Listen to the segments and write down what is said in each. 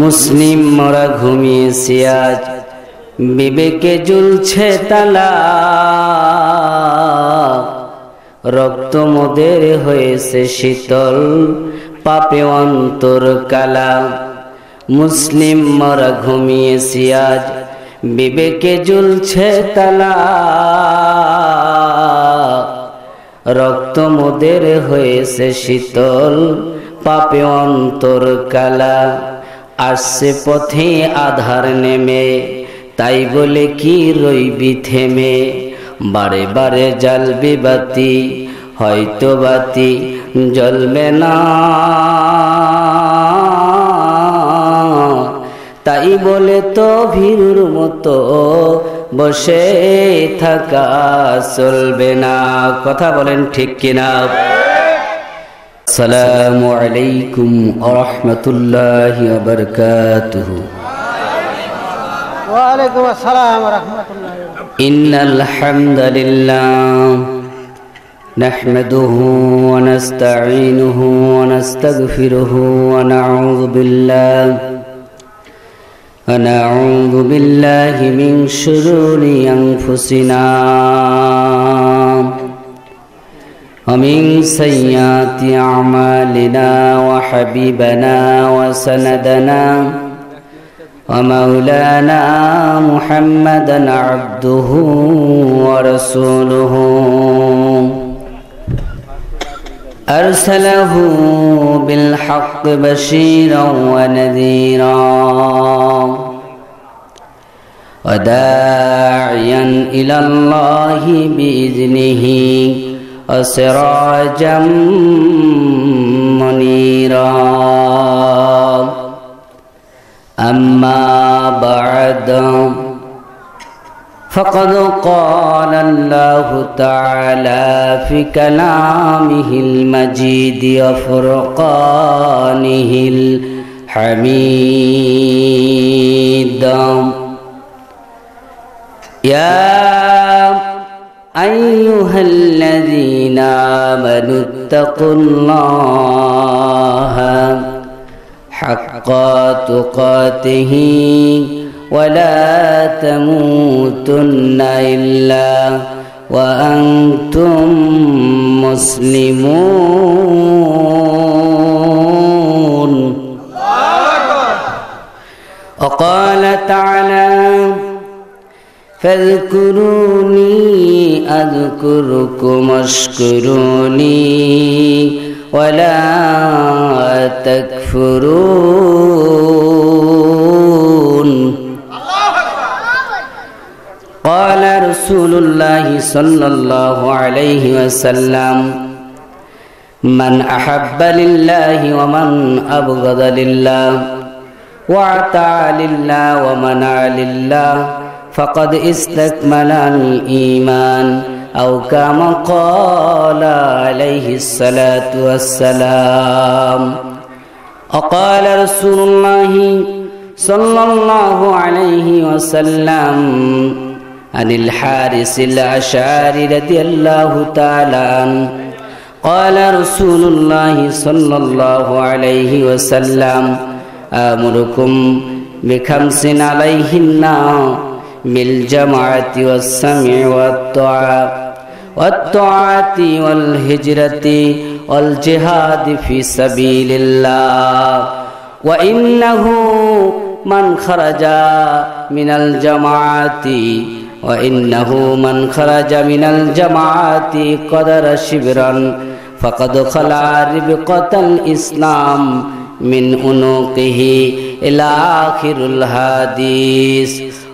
মুসলিম মরা ঘুমিয়ে আজ বিবেকে জ্বলছে তালা রক্ত মোদের হয়েছে শীতল পাপে অন্তর কালা মুসলিম মরা ঘুমিয়েছি আজ বিবেকে জ্বলছে তালা রক্ত মোদের হয়েছে শীতল পাপে অন্তর কালা আসছে পথে আধার নেমে তাই বলে কি রইবি থেমে বারে বারে জ্বালবি বাতি হয়তো বাতি জ্বলবে না তাই বলে তো ভীর মতো বসে থাকা চলবে না কথা বলেন ঠিক কিনা السلام عليكم ورحمة الله وبركاته وعليكم السلام ورحمة الله إن الحمد لله نحمده ونستعينه ونستغفره ونعوذ بالله ونعوذ بالله من شرور أنفسنا ومن سيئات أعمالنا وحبيبنا وسندنا ومولانا محمدا عبده ورسوله أرسله بالحق بشيرا ونذيرا وداعيا إلى الله بإذنه سراجا منيرا أما بعد فقد قال الله تعالى في كلامه المجيد وفرقانه الحميد يا أيها الذين آمنوا اتقوا الله حق تقاته ولا تموتن إلا وأنتم مسلمون وقال تعالى فاذكروني أذكركم واشكروني ولا تكفرون قال رسول الله صلى الله عليه وسلم من أحب لله ومن أبغض لله وعطى لله ومنع لله فقد استكمل الإيمان أو كما قال عليه الصلاة والسلام وقال رسول الله صلى الله عليه وسلم عن الحارس الأشعري رضي الله تعالى عنه قال رسول الله صلى الله عليه وسلم آمركم بخمس عليهن بالجماعة والسمع والطاعة والطاعة والهجرة والجهاد في سبيل الله وإنه من خرج من الجماعة وإنه من خرج من الجماعة قدر شبرا فقد خلع ربقة الإسلام من أنوقه إلى آخر الحديث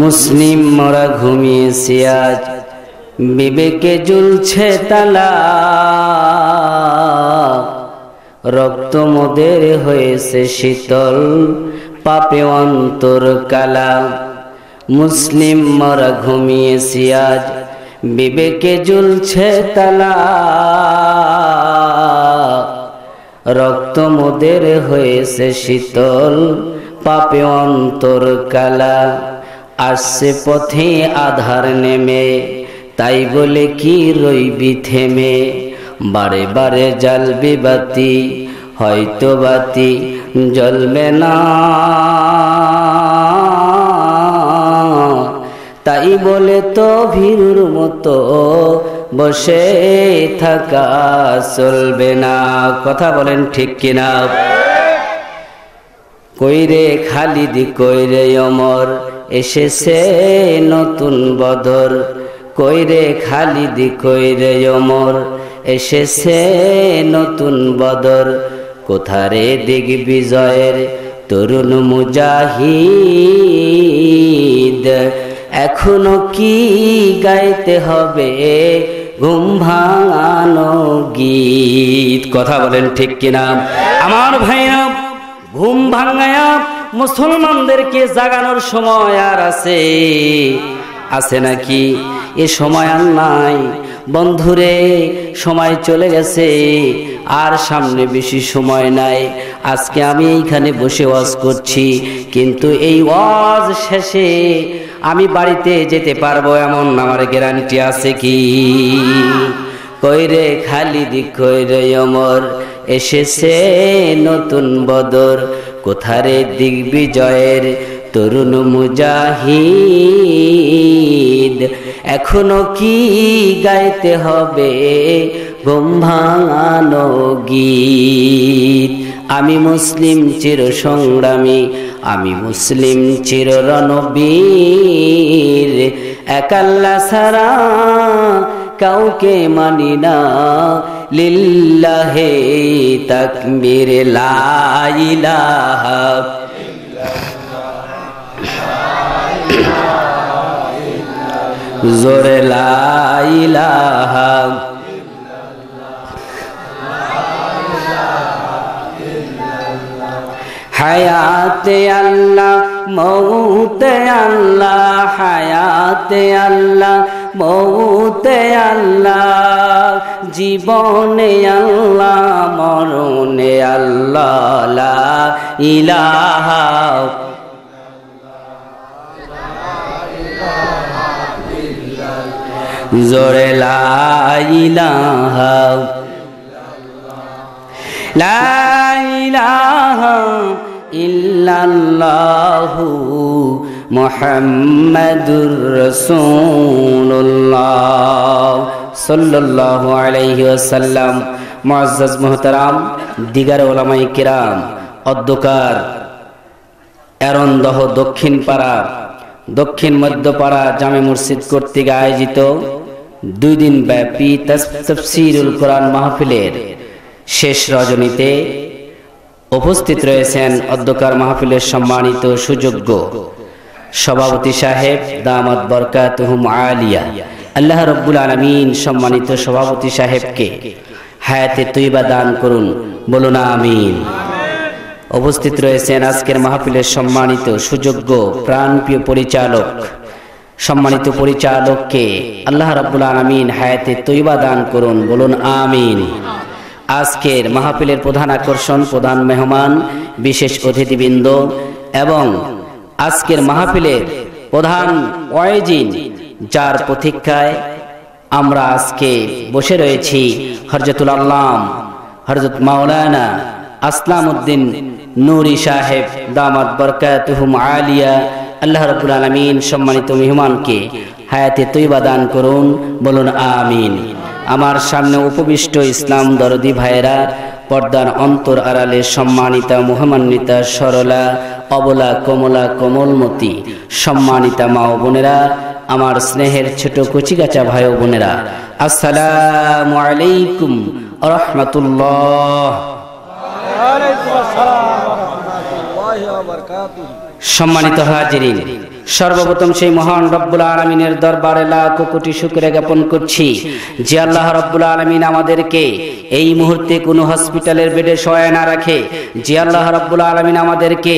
মুসলিম মরা ঘুমিয়ে সিয়াজ বিবেকে জ্বলছে তালা রক্ত মোদের হয়েছে শীতল পাপে অন্তর কালা মুসলিম মরা ঘুমিয়ে সিয়াজ বিবেকে জ্বলছে তালা রক্ত মোদের হয়েছে শীতল পাপে অন্তর কালা আসছে পথে আধার নেমে তাই বলে কি রইবি থেমে বারে বারে জ্বালবি বাতি হয়তো বাতি জ্বলবে না তাই বলে তো ভিড়ুর মতো বসে থাকা চলবে না কথা বলেন ঠিক কিনা কইরে খালিদি কইরে অমর এসেছে নতুন বদর কইরে খালিদি কইরে অমর এসেছে নতুন বদর কোথারে দিগ বিজয়ের তরুণ মুজাহিদ এখনো কি গাইতে হবে ঘুম ভাঙানো গীত কথা বলেন ঠিক কিনা আমার ভাইয়া ঘুম ভাঙায়া মুসলমানদেরকে জাগানোর সময় আর আছে আছে নাকি এ সময় আর নাই বন্ধুরে সময় চলে গেছে আর সামনে বেশি সময় নাই আজকে আমি এইখানে বসে ওয়াজ করছি কিন্তু এই ওয়াজ শেষে আমি বাড়িতে যেতে পারবো এমন আমার গ্যারান্টি আছে কি কইরে খালিদি কইরে অমর এসেছে নতুন বদর কোথারে দিগ্বিজয়ের তরুণ মুজাহিদ এখনো কি গাইতে হবে ঘুম গীত আমি মুসলিম চির সংগ্রামী আমি মুসলিম চির রণবীর একাল্লা সারা কাউকে মানি না লিল্লাহে তকবীর লাইলাহা জোরে লাইলাহা হায়াতে আল্লাহ মৌতে আল্লাহ হায়াতে আল্লাহ মৌতে আল্লাহ জীবনে আল্লাহ মরণে আল্লাহ ইলাহ জোরে লাহ লাহ ইল্লাল্লাহু মোহাম্মদুর রসুল্লাহ সাল্লাহ আলাইহি আসাল্লাম মজ্জাজ মোহতারাম দিগার ওলামাই কিরাম অধ্যকার এরন্দহ দক্ষিণ পাড়া দক্ষিণ মধ্যপাড়া জামে মসজিদ কর্তৃক আয়োজিত দুই দিন ব্যাপী তফসিরুল কোরআন মাহফিলের শেষ রজনীতে উপস্থিত রয়েছেন অধ্যকার মাহফিলের সম্মানিত সুযোগ্য সভাপতি সাহেব দামাত বরকাতুহুম আলিয়া আল্লাহ রব্বুল আলমিন সম্মানিত সভাপতি সাহেবকে হায়াতে তৈবা দান করুন বলুন আমিন উপস্থিত রয়েছেন আজকের মাহফিলের সম্মানিত সুযোগ্য প্রাণপ্রিয় পরিচালক সম্মানিত পরিচালককে আল্লাহ রাব্বুল আলমিন হায়াতে তৈবা দান করুন বলুন আমিন আজকের মাহফিলের প্রধান আকর্ষণ প্রধান মেহমান বিশেষ অতিথিবৃন্দ এবং আজকের মাহফিলের প্রধান ওয়াইজিন যার প্রতীক্ষায় আমরা আজকে বসে রয়েছি হরজতুল আল্লাম হরজত মাওলানা আসলাম উদ্দিন নুরি সাহেব দামাত বরকাতুহুম আলিয়া আল্লাহ রবুল আলমিন সম্মানিত মেহমানকে হায়াতে তৈবা দান করুন বলুন আমিন আমার সামনে উপবিষ্ট ইসলাম দরদি ভাইরা পর্দার অন্তর আড়ালে সম্মানিতা মহামান্বিতা সরলা অবলা কমলা কমলমতি সম্মানিতা মা ও বোনেরা আমার স্নেহের ছোট কচিকাচা ভাই ও বোনেরা আসসালামু আলাইকুম রহমতুল্লাহ সম্মানিত হাজিরিন সর্বপ্রথম সেই মহান রব্বুল আলমিনের দরবারে লাখ কোটি শুক্রে জ্ঞাপন করছি যে আল্লাহ রব্বুল আলমিন আমাদেরকে এই মুহূর্তে কোনো হসপিটালের বেডে শোয় না রাখে যে আল্লাহ রব্বুল আলমিন আমাদেরকে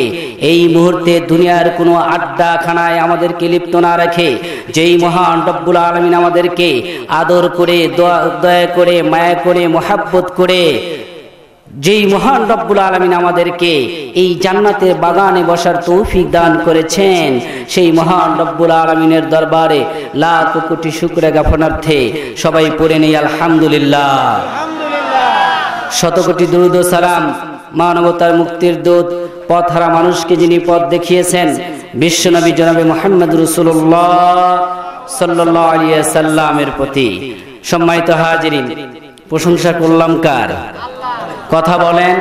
এই মুহূর্তে দুনিয়ার কোনো আড্ডাখানায় আমাদেরকে লিপ্ত না রাখে যেই মহান রব্বুল আলমিন আমাদেরকে আদর করে দয়া করে মায়া করে মহাব্বত করে যেই মহান রব্বুল আলমিন আমাদেরকে এই জান্নাতের বাগানে বসার তৌফিক দান করেছেন সেই মহান রব্বুল আলমিনের দরবারে লাখ কোটি শুক্রে গাফনার্থে সবাই পড়ে নেই আলহামদুলিল্লাহ শত কোটি দুরুদ সালাম মানবতার মুক্তির দূত পথ হারা মানুষকে যিনি পথ দেখিয়েছেন বিশ্বনবী জনাবে মোহাম্মদ রসুল্লাহ সাল্লাহ সাল্লামের প্রতি সম্মানিত হাজির প্রশংসা করলাম কার কথা বলেন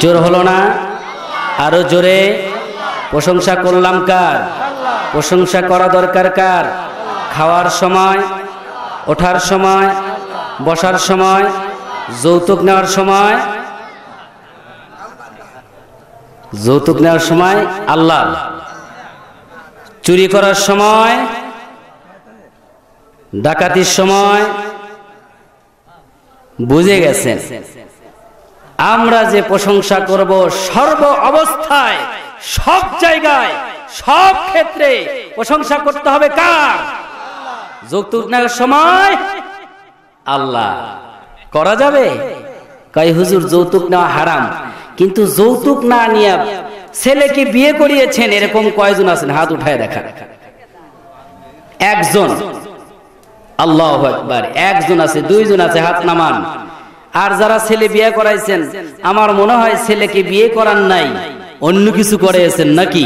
জোর হলো না আরো জোরে প্রশংসা করলাম কার প্রশংসা করা দরকার কার খাওয়ার সময় ওঠার সময় বসার সময় যৌতুক নেওয়ার সময় যৌতুক নেওয়ার সময় আল্লাহ চুরি করার সময় ডাকাতির সময় বুঝে গেছেন আমরা যে প্রশংসা করব সর্ব অবস্থায় সব জায়গায় সব ক্ষেত্রে প্রশংসা করতে হবে কার যৌতুক সময় আল্লাহ করা যাবে কয় হুজুর যৌতুক নেওয়া হারাম কিন্তু যৌতুক না নিয়ে ছেলেকে বিয়ে করিয়েছেন এরকম কয়জন আছেন হাত উঠায় দেখা একজন আল্লাহ একবার একজন আছে দুইজন আছে হাত নামান আর যারা ছেলে বিয়ে করাইছেন আমার মনে হয় ছেলেকে বিয়ে করার নাই অন্য কিছু করেছেন নাকি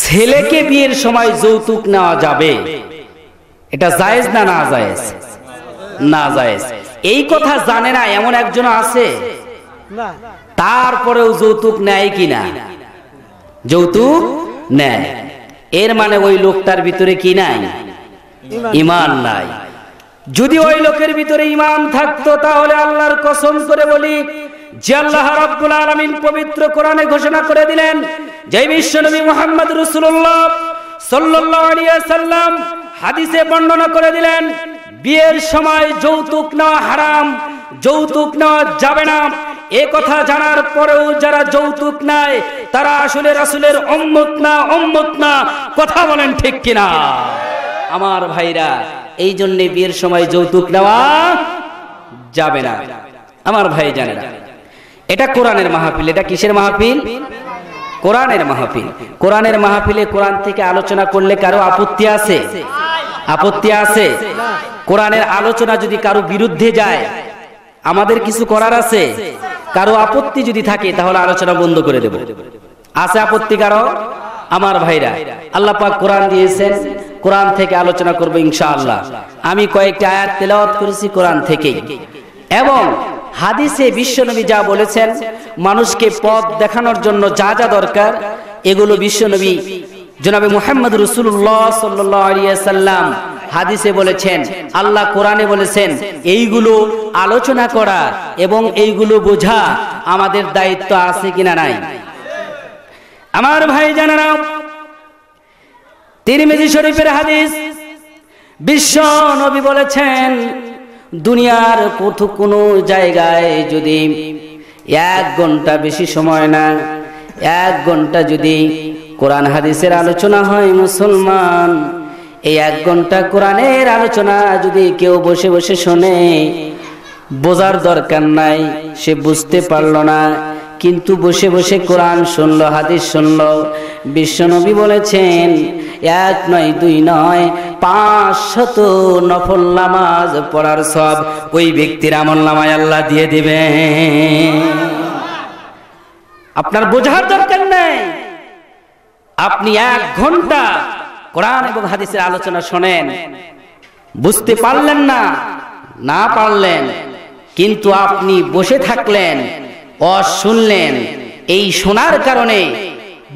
ছেলেকে বিয়ের সময় যৌতুক নেওয়া যাবে এটা জায়েজ না না জায়েজ না জায়েজ এই কথা জানে না এমন একজন আছে তারপরেও যৌতুক নেয় কিনা যৌতুক নেয় এর মানে ওই লোকটার ভিতরে কি নাই ইমান নাই যদি ওই লোকের ভিতরে ইমান থাকতো তাহলে আল্লাহর কসম করে বলি যে আল্লাহ রাব্বুল আলামিন পবিত্র কোরআনে ঘোষণা করে দিলেন যে বিশ্বনবী মুহাম্মদ রাসূলুল্লাহ সাল্লাল্লাহু আলাইহি সাল্লাম হাদিসে বর্ণনা করে দিলেন বিয়ের সময় যৌতুক নেওয়া হারাম যৌতুক নেওয়া যাবে না এ কথা জানার পরেও যারা যৌতুক নেয় তারা আসলে রাসূলের উম্মত না উম্মত না কথা বলেন ঠিক কিনা আমার ভাইরা এই জন্য বিয়ের সময় যৌতুক নেওয়া যাবে না আমার ভাই জানে না এটা কোরআনের মাহফিল এটা কিসের মাহফিল কোরআনের মাহফিল কোরআনের মাহফিলে কোরআন থেকে আলোচনা করলে কারো আপত্তি আছে আপত্তি আছে কোরআনের আলোচনা যদি কারো বিরুদ্ধে যায় আমাদের কিছু করার আছে কারো আপত্তি যদি থাকে তাহলে আলোচনা বন্ধ করে দেব আছে আপত্তি কারো আমার ভাইরা আল্লাহ পাক কোরআন দিয়েছেন কোরআন থেকে আলোচনা করব ইনশাআল্লাহ আমি কয়েকটি আয়াত তেলাওয়াত করেছি কোরআন থেকে এবং হাদিসে বিশ্বনবী যা বলেছেন মানুষকে পথ দেখানোর জন্য যা যা দরকার এগুলো বিশ্বনবী জনাবে মুহাম্মদ রসুল্লাহ সাল্লাম হাদিসে বলেছেন আল্লাহ কোরআনে বলেছেন এইগুলো আলোচনা করা এবং এইগুলো বোঝা আমাদের দায়িত্ব আছে কিনা নাই আমার ভাই তিনি তিরমিজি শরীফের হাদিস বিশ্ব নবী বলেছেন দুনিয়ার কোথাও কোনো জায়গায় যদি এক ঘন্টা বেশি সময় না এক ঘন্টা যদি কোরআন হাদিসের আলোচনা হয় মুসলমান এই এক ঘন্টা কোরআনের আলোচনা যদি কেউ বসে বসে শোনে বোঝার দরকার নাই সে বুঝতে পারল না কিন্তু বসে বসে কোরআন শুনল হাদিস শুনল বিশ্বনবী বলেছেন এক নয় দুই নয় পাঁচ শত নফল নামাজ পড়ার সব ওই ব্যক্তির আমল নামায় আল্লাহ দিয়ে দেবে আপনার বোঝার দরকার নেই আপনি এক ঘন্টা কোরআন এবং হাদিসের আলোচনা শোনেন বুঝতে পারলেন না না পারলেন কিন্তু আপনি বসে থাকলেন অশুনলেন এই শোনার কারণে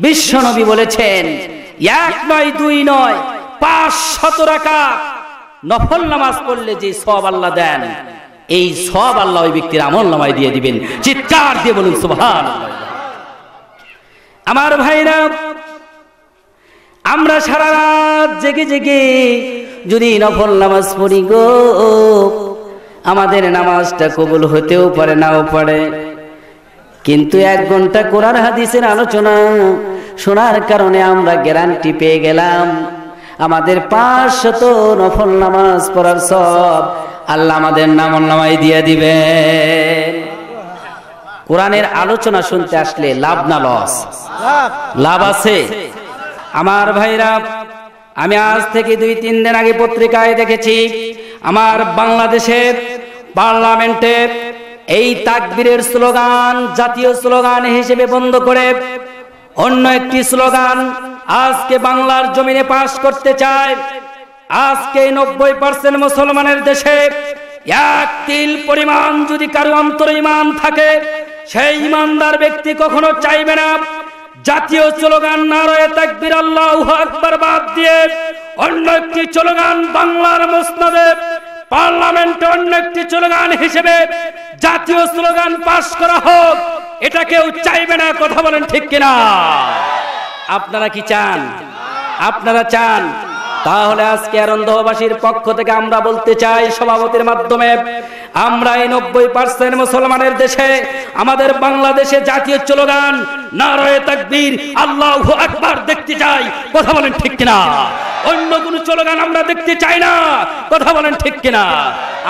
বিশ্ব নবী বলেছেন এক নয় দুই নয় পাঁচ শত রাখা নফল নামাজ পড়লে যে সব আল্লাহ দেন এই সব আল্লাহ ওই ব্যক্তির আমল নামায় দিয়ে দিবেন চিৎকার দিয়ে বলুন সুভান আমার ভাইরা আমরা সারা রাত জেগে জেগে যদি নফল নামাজ পড়ি গো আমাদের নামাজটা কবুল হতেও পারে নাও পারে কিন্তু এক ঘন্টা কোরআন হাদিসের আলোচনা শোনার কারণে আমরা গ্যারান্টি পেয়ে গেলাম আমাদের শত নফল নামাজ পড়ার সব আল্লাহ আমাদের নামল নামাই দিয়ে দিবে কোরআনের আলোচনা শুনতে আসলে লাভ না লস লাভ আছে আমার ভাইরা আমি আজ থেকে দুই তিন দিন আগে পত্রিকায় দেখেছি আমার বাংলাদেশের পার্লামেন্টের এই তাকবীরের স্লোগান জাতীয় স্লোগান হিসেবে বন্ধ করে অন্য একটি স্লোগান আজকে বাংলার জমিনে পাশ করতে চায় আজকে নব্বই পার্সেন্ট মুসলমানের দেশে এক তিল পরিমাণ যদি কারো অন্তর ইমান থাকে সেই ইমানদার ব্যক্তি কখনো চাইবে না জাতীয় স্লোগান নারায় তাকবির আল্লাহ আকবর বাদ দিয়ে অন্য একটি স্লোগান বাংলার মুসনাদে পার্লামেন্টে অন্য একটি স্লোগান হিসেবে জাতীয় স্লোগান পাশ করা হোক এটা কেউ চাইবে না কথা বলেন ঠিক কিনা আপনারা কি চান আপনারা চান তাহলে আজকে আনন্দবাসীর পক্ষ থেকে আমরা বলতে চাই সভাপতির মাধ্যমে আমরা এই নব্বই পার্সেন্ট মুসলমানের দেশে আমাদের বাংলাদেশে জাতীয় চলগান না রয়ে তাকবীর আল্লাহ একবার দেখতে চাই কথা বলেন ঠিক কিনা অন্য কোন চলগান আমরা দেখতে চাই না কথা বলেন ঠিক কিনা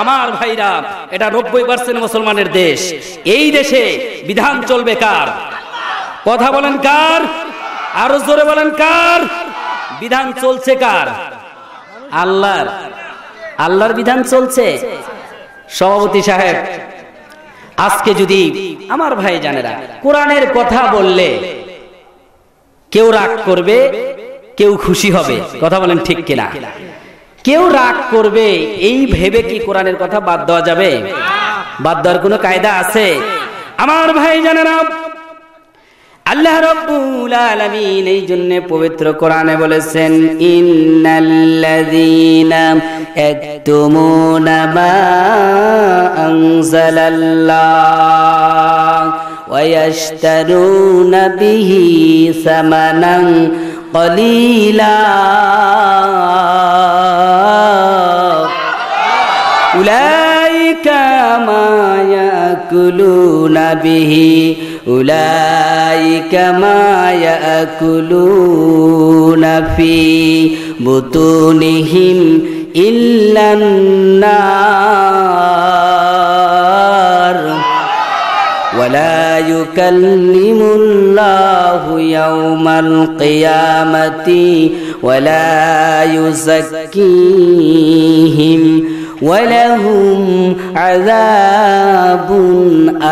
আমার ভাইরা এটা নব্বই পার্সেন্ট মুসলমানের দেশ এই দেশে বিধান চলবে কার কথা বলেন কার আরো জোরে বলেন কার বিধান চলছে কার আল্লাহর আল্লাহর বিধান চলছে সভাপতি সাহেব আজকে যদি আমার ভাই জানেরা কোরআনের কথা বললে কেউ রাগ করবে কেউ খুশি হবে কথা বলেন ঠিক কিনা কেউ রাগ করবে এই ভেবে কি কোরআনের কথা বাদ দেওয়া যাবে বাদ দেওয়ার কোনো কায়দা আছে আমার ভাই জানেরা আল্লাহ রব্বুল আলামিন এই জন্য পবিত্র কোরআনে বলেছেন ইন্নাল্লাযীনা ইয়াকতুমুনা মা আনজালাল্লাহ ওয়া ইয়াশতারুনা বিহি সামানান কলিলা উলাইকা মা ইয়াকুলুনা বিহি أولئك ما يأكلون في بطونهم إلا النار ولا يكلم الله يوم القيامة ولا يزكيهم ولهم عذاب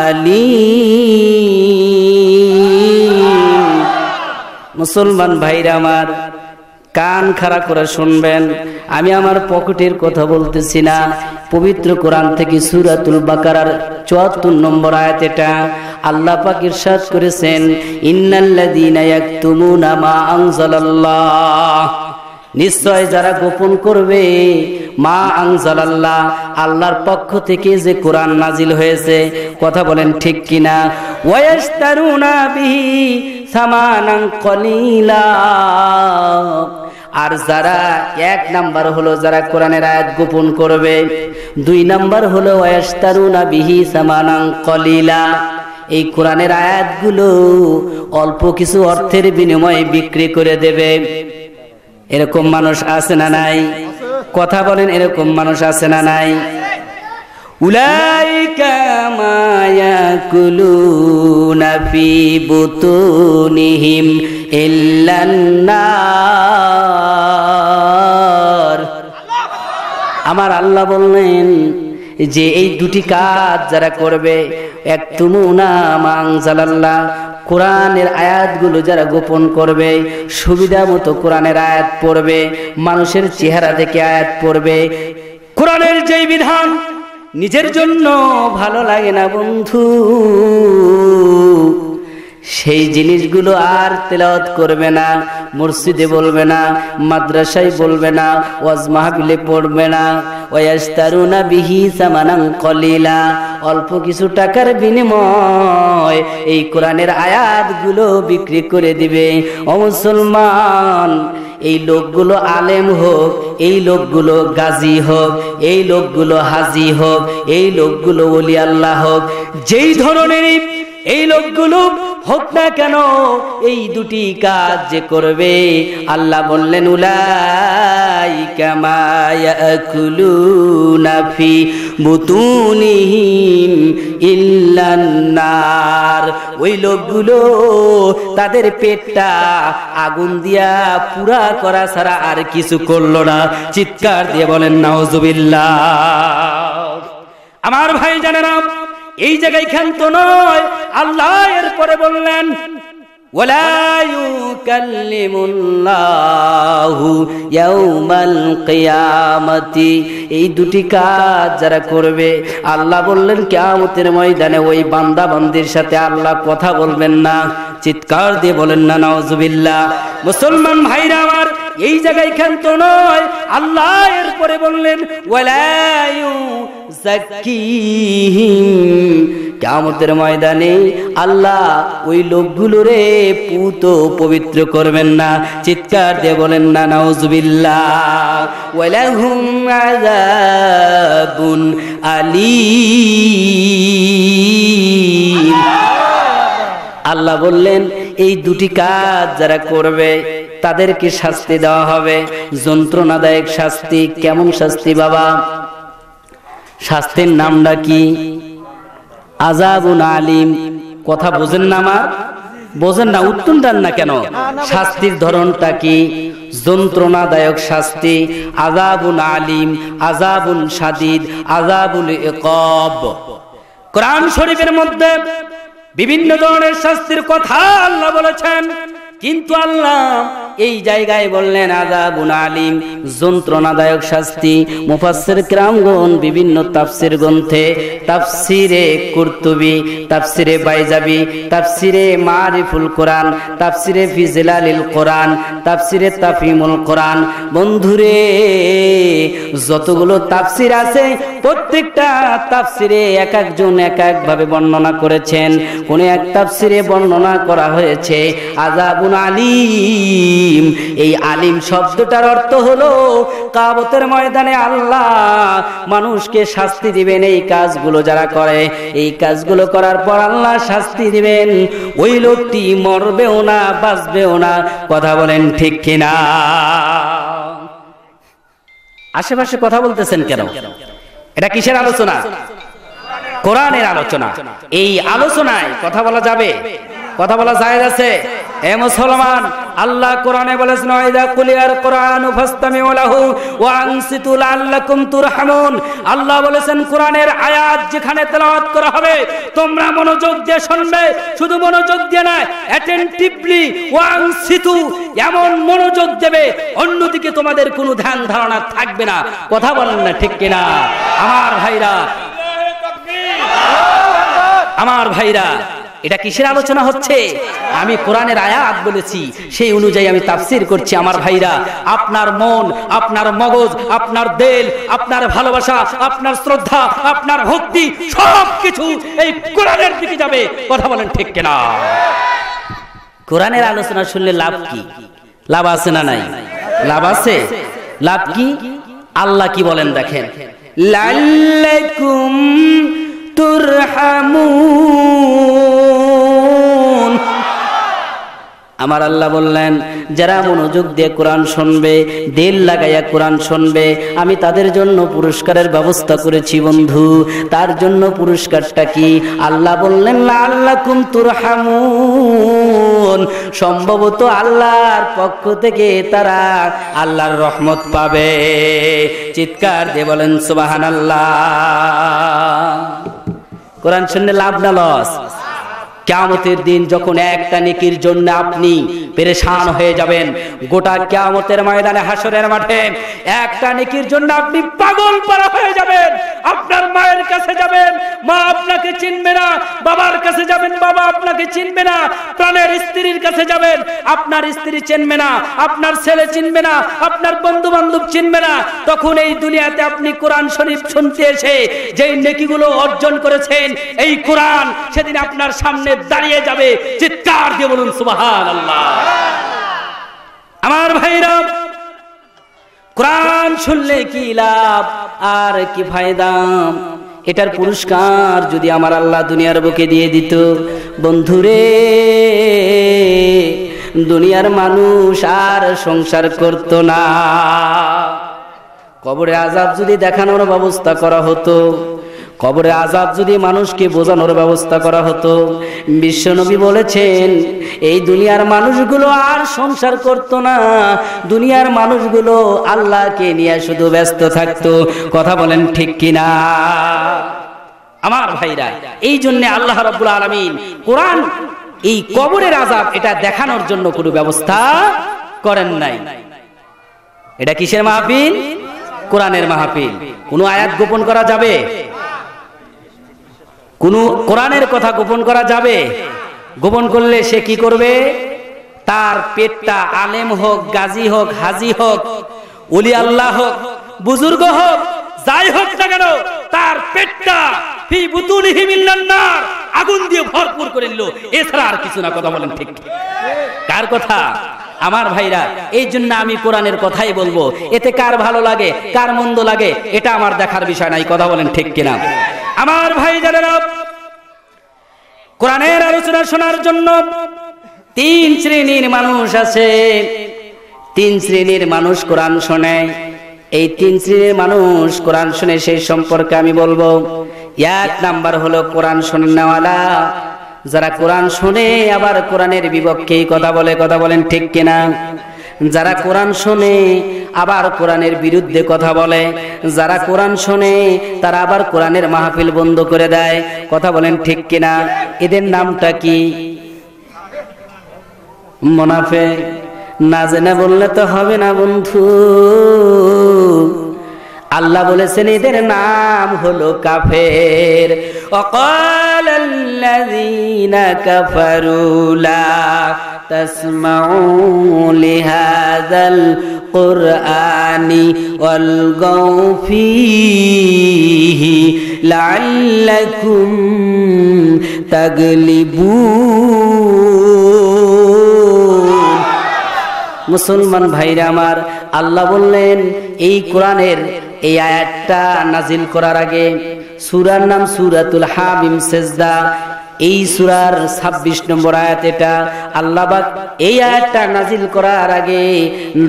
أليم মুসলমান ভাইরা আমার কান খাড়া করে শুনবেন আমি আমার পকেটের কথা বলতেছি না পবিত্র কোরআন থেকে সুরাতুল বাকারার চুয়াত্তর নম্বর আয়াত এটা আল্লাহ পাক ইরশাদ করেছেন ইন্নাল্লাযীনা ইয়াকতুমুনা মা আনজালাল্লাহ নিশ্চয় যারা গোপন করবে মা আংজালাল্লাহ আল্লাহর পক্ষ থেকে যে কোরআন নাজিল হয়েছে কথা বলেন ঠিক কিনা কলিলা আর যারা এক নাম্বার হলো যারা কোরআনের আয়াত গোপন করবে দুই নাম্বার হলো ওয়াস্তারুনা বিহি সামানাং কলিলা এই কোরআনের আয়াতগুলো অল্প কিছু অর্থের বিনিময়ে বিক্রি করে দেবে এরকম মানুষ আছে না নাই কথা বলেন এরকম মানুষ আছে না নাই আমার আল্লাহ বললেন যে এই দুটি কাজ যারা করবে এক তুমু না মাং জালাল্লাহ কোরআনের আয়াতগুলো যারা গোপন করবে সুবিধা মতো কোরআনের আয়াত পড়বে মানুষের চেহারা থেকে আয়াত পড়বে কোরআনের যেই বিধান নিজের জন্য ভালো লাগে না বন্ধু সেই জিনিসগুলো আর তেলাওয়াত করবে না মসজিদে বলবে না মাদ্রাসায় বলবে না ওয়াজ মাহফিলে পড়বে না ওয়াস্তারুনা বিহি সামানাং কলিলা অল্প কিছু টাকার বিনিময় এই কোরআনের আয়াতগুলো বিক্রি করে দিবে ও মুসলমান এই লোকগুলো আলেম হোক এই লোকগুলো গাজী হোক এই লোকগুলো হাজি হোক এই লোকগুলো ওলি আল্লাহ হোক যেই ধরনের এই লোকগুলো হোক না কেন এই দুটি কাজ যে করবে আল্লাহ বললেন উলাই কামায়াফি বুতুনিহীন ইল্লান্নার ওই লোকগুলো তাদের পেটটা আগুন দিয়া পুরা করা ছাড়া আর কিছু করলো না চিৎকার দিয়ে বলেন নাওজুবিল্লাহ আমার ভাই জানেরাম এই জায়গায় ক্ষান্ত নয় আল্লাহ এরপরে বললেন ولا يكلم الله يوم القيامه এই দুটি কাজ যারা করবে আল্লাহ বললেন কিয়ামতের ময়দানে ওই বান্দা বান্দির সাথে আল্লাহ কথা বলবেন না চিৎকার দিয়ে বলেন না নাউজুবিল্লাহ মুসলমান ভাইরা আমার এই জায়গায় ক্ষান্ত নয় আল্লাহ এরপরে বললেন ওয়ালা কামতের ময়দানে আল্লাহ ওই লোকগুলো রে পুত পবিত্র করবেন না চিৎকার দিয়ে বলেন না নজবিল্লাহ আলী আল্লাহ বললেন এই দুটি কাজ যারা করবে তাদেরকে শাস্তি দেওয়া হবে যন্ত্রণাদায়ক শাস্তি কেমন শাস্তি বাবা শাস্তির নামটা কি আজাবুন আলিম কথা বোঝেন না আমার বোঝেন না উত্তম দেন না কেন শাস্তির ধরনটা কি যন্ত্রণাদায়ক শাস্তি আজাবুন আলিম আজাবুন সাদিদ আজাবুল একব কোরআন শরীফের মধ্যে বিভিন্ন ধরনের শাস্তির কথা আল্লাহ বলেছেন কিন্তু আল্লাহ এই জায়গায় বললেন আজা আযাবুন আলিম যন্ত্রণাদায়ক শাস্তি মুফাসসির কিরামগণ বিভিন্ন তাফসির গ্রন্থে তাফসিরে কুর্তুবি তাফসিরে বাইজাবি তাফসিরে মারিফুল কোরআন তাফসিরে ফিজিলালিল কোরআন তাফসিরে তাফিমুল কোরআন বন্ধুরে যতগুলো তাফসির আছে প্রত্যেকটা তাফসিরে এক একজন এক একভাবে বর্ণনা করেছেন কোন এক তাফসিরে বর্ণনা করা হয়েছে আযাবুন আলিম আলিম এই আলিম শব্দটার অর্থ হলো কাবতের ময়দানে আল্লাহ মানুষকে শাস্তি দিবেন এই কাজগুলো যারা করে এই কাজগুলো করার পর আল্লাহ শাস্তি দিবেন ওই লোকটি মরবেও না বাঁচবেও না কথা বলেন ঠিক কিনা আশেপাশে কথা বলতেছেন কেন এটা কিসের আলোচনা কোরআনের আলোচনা এই আলোচনায় কথা বলা যাবে কথা বলা যায় আছে এ মুসলমান আল্লাহ কোরআনে বলেছেন আইদা কুলিয়ার কোরআন ফাসতামিউ লাহু ওয়া আনসিতু লাআল্লাকুম তুরহামুন আল্লাহ বলেছেন কোরআনের আয়াত যেখানে তেলাওয়াত করা হবে তোমরা মনোযোগ দিয়ে শুনবে শুধু মনোযোগ দিয়ে না অ্যাটেনটিভলি ওয়া আনসিতু এমন মনোযোগ দেবে অন্যদিকে তোমাদের কোনো ধ্যান ধারণা থাকবে না কথা বলেন না ঠিক কিনা আমার ভাইরা আমার ভাইরা এটা কিসের আলোচনা হচ্ছে আমি কোরআনের আয়াত বলেছি সেই অনুযায়ী আমি তাফসির করছি আমার ভাইরা আপনার মন আপনার মগজ আপনার দেল আপনার ভালোবাসা আপনার শ্রদ্ধা আপনার ভক্তি সব কিছু এই কোরআনের দিকে যাবে কথা বলেন ঠিক কিনা কোরআনের আলোচনা শুনলে লাভ কি লাভ আছে না নাই লাভ আছে লাভ কি আল্লাহ কি বলেন দেখেন লাল্লাইকুম তুরহামুন আমার আল্লাহ বললেন যারা মনোযোগ দিয়ে কোরআন শুনবে দিল লাগাইয়া কোরআন শুনবে আমি তাদের জন্য পুরস্কারের ব্যবস্থা করেছি বন্ধু তার জন্য পুরস্কারটা কি আল্লাহ বললেন না আল্লাহ কুমতুর হামুন সম্ভবত আল্লাহর পক্ষ থেকে তারা আল্লাহর রহমত পাবে চিৎকার দিয়ে বলেন সুবাহান আল্লাহ কোরআন শুনলে লাভ না লস কেয়ামতের দিন যখন একটা নেকির জন্য আপনি পেরেশান হয়ে যাবেন গোটা কেয়ামতের ময়দানে হাসরের মাঠে একটা নেকির জন্য আপনি পাগল পারা হয়ে যাবেন আপনার মায়ের কাছে যাবেন মা আপনাকে চিনবে না বাবার কাছে যাবেন বাবা আপনাকে চিনবে না প্রাণের স্ত্রীর কাছে যাবেন আপনার স্ত্রী চিনবে না আপনার ছেলে চিনবে না আপনার বন্ধু বান্ধব চিনবে না তখন এই দুনিয়াতে আপনি কোরআন শরীফ শুনতে এসে যেই নেকিগুলো অর্জন করেছেন এই কোরআন সেদিন আপনার সামনে দাঁড়িয়ে যাবে চিৎকার দিয়ে বলুন সুবাহান আল্লাহ আমার ভাইরা কোরআন শুনলে কি লাভ আর কি ফায়দা এটার পুরস্কার যদি আমার আল্লাহ দুনিয়ার বুকে দিয়ে দিত বন্ধুরে দুনিয়ার মানুষ আর সংসার করত না কবরে আজাব যদি দেখানোর ব্যবস্থা করা হতো কবরে আজাদ যদি মানুষকে বোঝানোর ব্যবস্থা করা হতো বিশ্বনবী বলেছেন এই দুনিয়ার মানুষগুলো আর সংসার করত না দুনিয়ার মানুষগুলো আল্লাহকে নিয়ে শুধু ব্যস্ত থাকতো কথা বলেন ঠিক কিনা আমার ভাইরা এই জন্য আল্লাহ রব্বুল আলমিন কোরআন এই কবরের আজাব এটা দেখানোর জন্য কোনো ব্যবস্থা করেন নাই এটা কিসের মাহফিল কোরআনের মাহফিল কোনো আয়াত গোপন করা যাবে কোনো কোরআনের কথা গোপন করা যাবে গোপন করলে সে কি করবে তার পেটটা আলেম হোক গাজী হোক হাজি হোক উলি আল্লাহ হোক বুজুর্গ হোক যাই হোক না কেন তার পেটটা আগুন দিয়ে ভরপুর করে নিল এছাড়া আর কিছু না কথা বলেন ঠিক কার কথা আমার ভাইরা এই জন্য আমি কোরআনের কথাই বলবো এতে কার ভালো লাগে কার মন্দ লাগে এটা আমার দেখার বিষয় নাই কথা বলেন ঠিক কিনা আমার ভাই কোরআনের আলোচনা শোনার জন্য তিন শ্রেণীর মানুষ আছে তিন শ্রেণীর মানুষ কোরআন শোনে এই তিন শ্রেণীর মানুষ কোরআন শুনে সেই সম্পর্কে আমি বলবো এক নাম্বার হলো কোরআন শোনেন নেওয়ালা যারা কোরআন শুনে আবার কোরআনের বিপক্ষে কথা বলে কথা বলেন ঠিক কিনা যারা কোরআন শোনে আবার কোরআনের বিরুদ্ধে কথা বলে যারা কোরআন শোনে তারা আবার কোরআনের মাহফিল বন্ধ করে দেয় কথা বলেন ঠিক কিনা এদের নামটা কি মোনাফে না জেনে বললে তো হবে না বন্ধু আল্লাহ বলেছেন এদের নাম হলো কাফের অকল কাফারুলা تسمعوا لهذا القرآن والغوا فيه لعلكم تغلبون মুসলমান ভাইরা আমার আল্লাহ বললেন এই কোরআনের এই আয়াতটা নাজিল করার আগে সুরার নাম সুরাতুল হাবিম সেজদা এই সুরার ২৬ নম্বর আয়াত এটা আল্লাহবাক এই আয়াতটা নাজিল করার আগে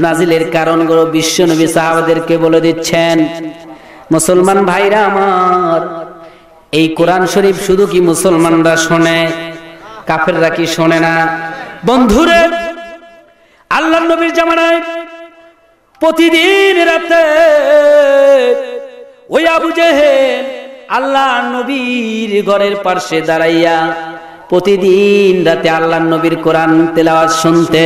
নাজিলের কারণগুলো বিশ্বনবী সাহাবাদেরকে বলে দিচ্ছেন মুসলমান ভাইরা আমার এই কোরআন শরীফ শুধু কি মুসলমানরা শোনে কাফেররা কি শোনে না বন্ধুরে আল্লাহ নবীর জামানায় প্রতিদিন রাতে ওই আবু জেহেল আল্লাহ নবীর ঘরের পার্শ্বে দাঁড়াইয়া প্রতিদিন রাতে আল্লাহ নবীর কোরআন তেলাওয়াত শুনতে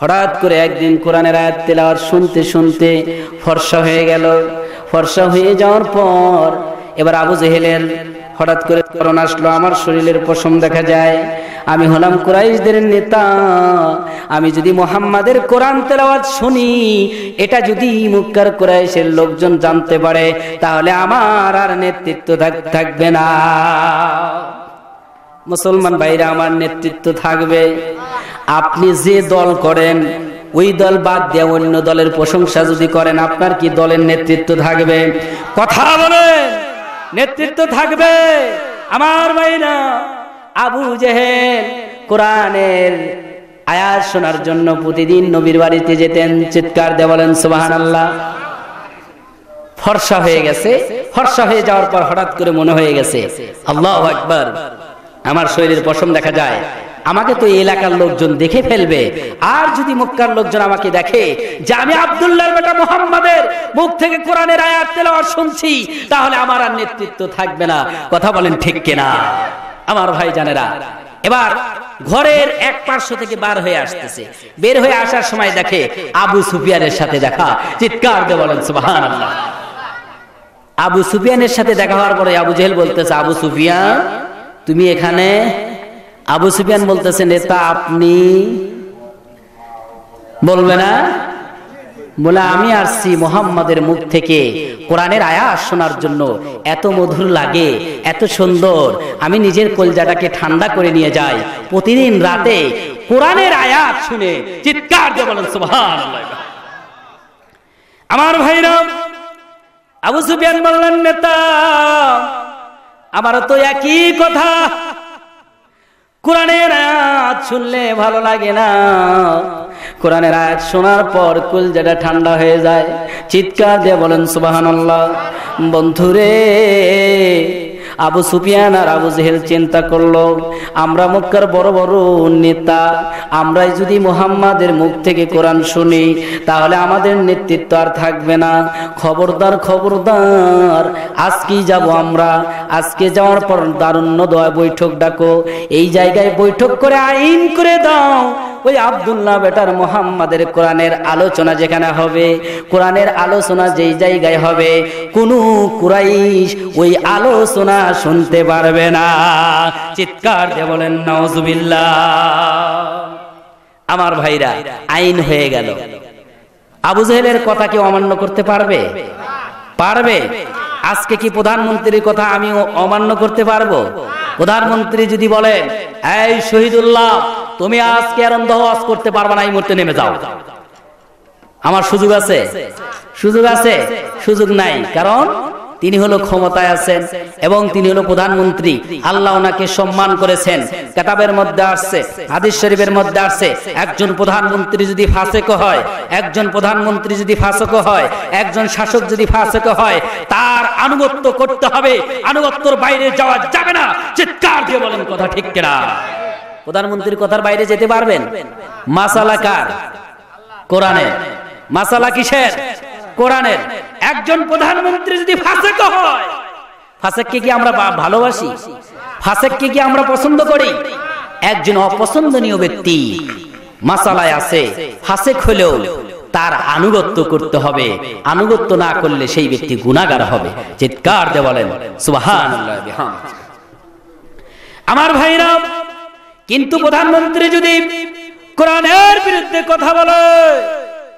হঠাৎ করে একদিন কোরআনের আয়াত তেলাওয়াত শুনতে শুনতে ফর্সা হয়ে গেল ফর্সা হয়ে যাওয়ার পর এবার আবু জেহেলের হঠাৎ করে করোনা আসলো আমার শরীরের পশম দেখা যায় আমি হলাম কুরাইশদের নেতা আমি যদি মোহাম্মদের কোরআন তেলাওয়াত শুনি এটা যদি মুক্কার কুরাইশের লোকজন জানতে পারে তাহলে আমার আর নেতৃত্ব থাকবে না মুসলমান ভাইরা আমার নেতৃত্ব থাকবে আপনি যে দল করেন ওই দল বাদ দিয়ে অন্য দলের প্রশংসা যদি করেন আপনার কি দলের নেতৃত্ব থাকবে কথা বলেন নেতৃত্ব থাকবে আমার মাইনা আবু জেহেল কোরআনের আয়াত শোনার জন্য প্রতিদিন নবীর বাড়িতে যেতেন চিৎকার দে বলেন সুবাহান আল্লাহ ফর্সা হয়ে গেছে ফর্সা হয়ে যাওয়ার পর হঠাৎ করে মনে হয়ে গেছে আল্লাহ একবার আমার শরীরের পশম দেখা যায় আমাকে তো এলাকার লোকজন দেখে ফেলবে আর যদি মক্কার লোকজন আমাকে দেখে যে আমি আবদুল্লাহ বেটা মোহাম্মদের মুখ থেকে কোরআনের আয়াত তেলাওয়াত শুনছি তাহলে আমার আর নেতৃত্ব থাকবে না কথা বলেন ঠিক কেনা আমার ভাই জানেরা এবার ঘরের এক পার্শ্ব থেকে বার হয়ে আসতেছে বের হয়ে আসার সময় দেখে আবু সুফিয়ানের সাথে দেখা চিৎকার দিয়ে বলেন সুবাহান আবু সুফিয়ানের সাথে দেখা হওয়ার পরে আবু জেহেল বলতেছে আবু সুফিয়ান তুমি এখানে আবু সুফিয়ান বলতেছেন নেতা আপনি বলবে না বলে আমি আসছি মোহাম্মদের মুখ থেকে কোরআনের আয়া শোনার জন্য এত মধুর লাগে এত সুন্দর আমি নিজের কলজাটাকে ঠান্ডা করে নিয়ে যাই প্রতিদিন রাতে কোরআনের আয়াত শুনে চিৎকার আমার ভাইরাম আবু সুফিয়ান বললেন নেতা আমারও তো একই কথা কোরআনের আয়াত শুনলে ভালো লাগে না কোরআনের আয়াত শোনার পর কুল যেটা ঠান্ডা হয়ে যায় চিৎকার দিয়ে বলেন সুবাহান্লাহ বন্ধুরে আবু সুফিয়ান আর আবু জেহেল চিন্তা করলো আমরা মক্কার বড় বড় নেতা আমরাই যদি মোহাম্মদের মুখ থেকে কোরআন শুনি তাহলে আমাদের নেতৃত্ব আর থাকবে না খবরদার খবরদার আজকেই যাব আমরা আজকে যাওয়ার পর দারুণ্য দয়া বৈঠক ডাকো এই জায়গায় বৈঠক করে আইন করে দাও ওই আবদুল্লাহ বেটার মোহাম্মদের কোরআনের আলোচনা যেখানে হবে কোরআনের আলোচনা যেই জায়গায় হবে কোনো কুরাইশ ওই আলোচনা শুনতে পারবে না চিৎকার দিয়ে বলেন নজবিল্লা আমার ভাইরা আইন হয়ে গেল আবু জাহেলের কথা কেউ অমান্য করতে পারবে পারবে আজকে কি প্রধানমন্ত্রীর কথা আমি অমান্য করতে পারবো প্রধানমন্ত্রী যদি বলেন এই শহীদুল্লাহ তুমি আজকে আনন্দ হওয়াজ করতে পারবে না এই মুহূর্তে নেমে যাও আমার সুযোগ আছে সুযোগ আছে সুযোগ নাই কারণ তিনি হলো ক্ষমতায় আছেন এবং তিনি হলো প্রধানমন্ত্রী আল্লাহ ওনাকে সম্মান করেছেন কেতাবের মধ্যে আসছে হাদিস শরীফের মধ্যে আসছে একজন প্রধানমন্ত্রী যদি ফাঁসেকো হয় একজন প্রধানমন্ত্রী যদি ফাঁসকো হয় একজন শাসক যদি ফাঁসকো হয় তার আনুগত্য করতে হবে আনুগত্যর বাইরে যাওয়া যাবে না চিৎকার দিয়ে বলেন কথা ঠিক কেনা প্রধানমন্ত্রীর কথার বাইরে যেতে পারবেন মাসালাকার কোরআনে মাসালা কিসের কোরআনের একজন প্রধানমন্ত্রী যদি ফাঁসেক হয় ফাঁসেককে কি আমরা ভালোবাসি ফাঁসেককে কি আমরা পছন্দ করি একজন অপছন্দনীয় ব্যক্তি মাসালায় আছে ফাঁসেক হলেও তার আনুগত্য করতে হবে আনুগত্য না করলে সেই ব্যক্তি গুণাগার হবে চিৎকার দে বলেন সুবাহান আমার ভাইরা কিন্তু প্রধানমন্ত্রী যদি কোরআনের বিরুদ্ধে কথা বলে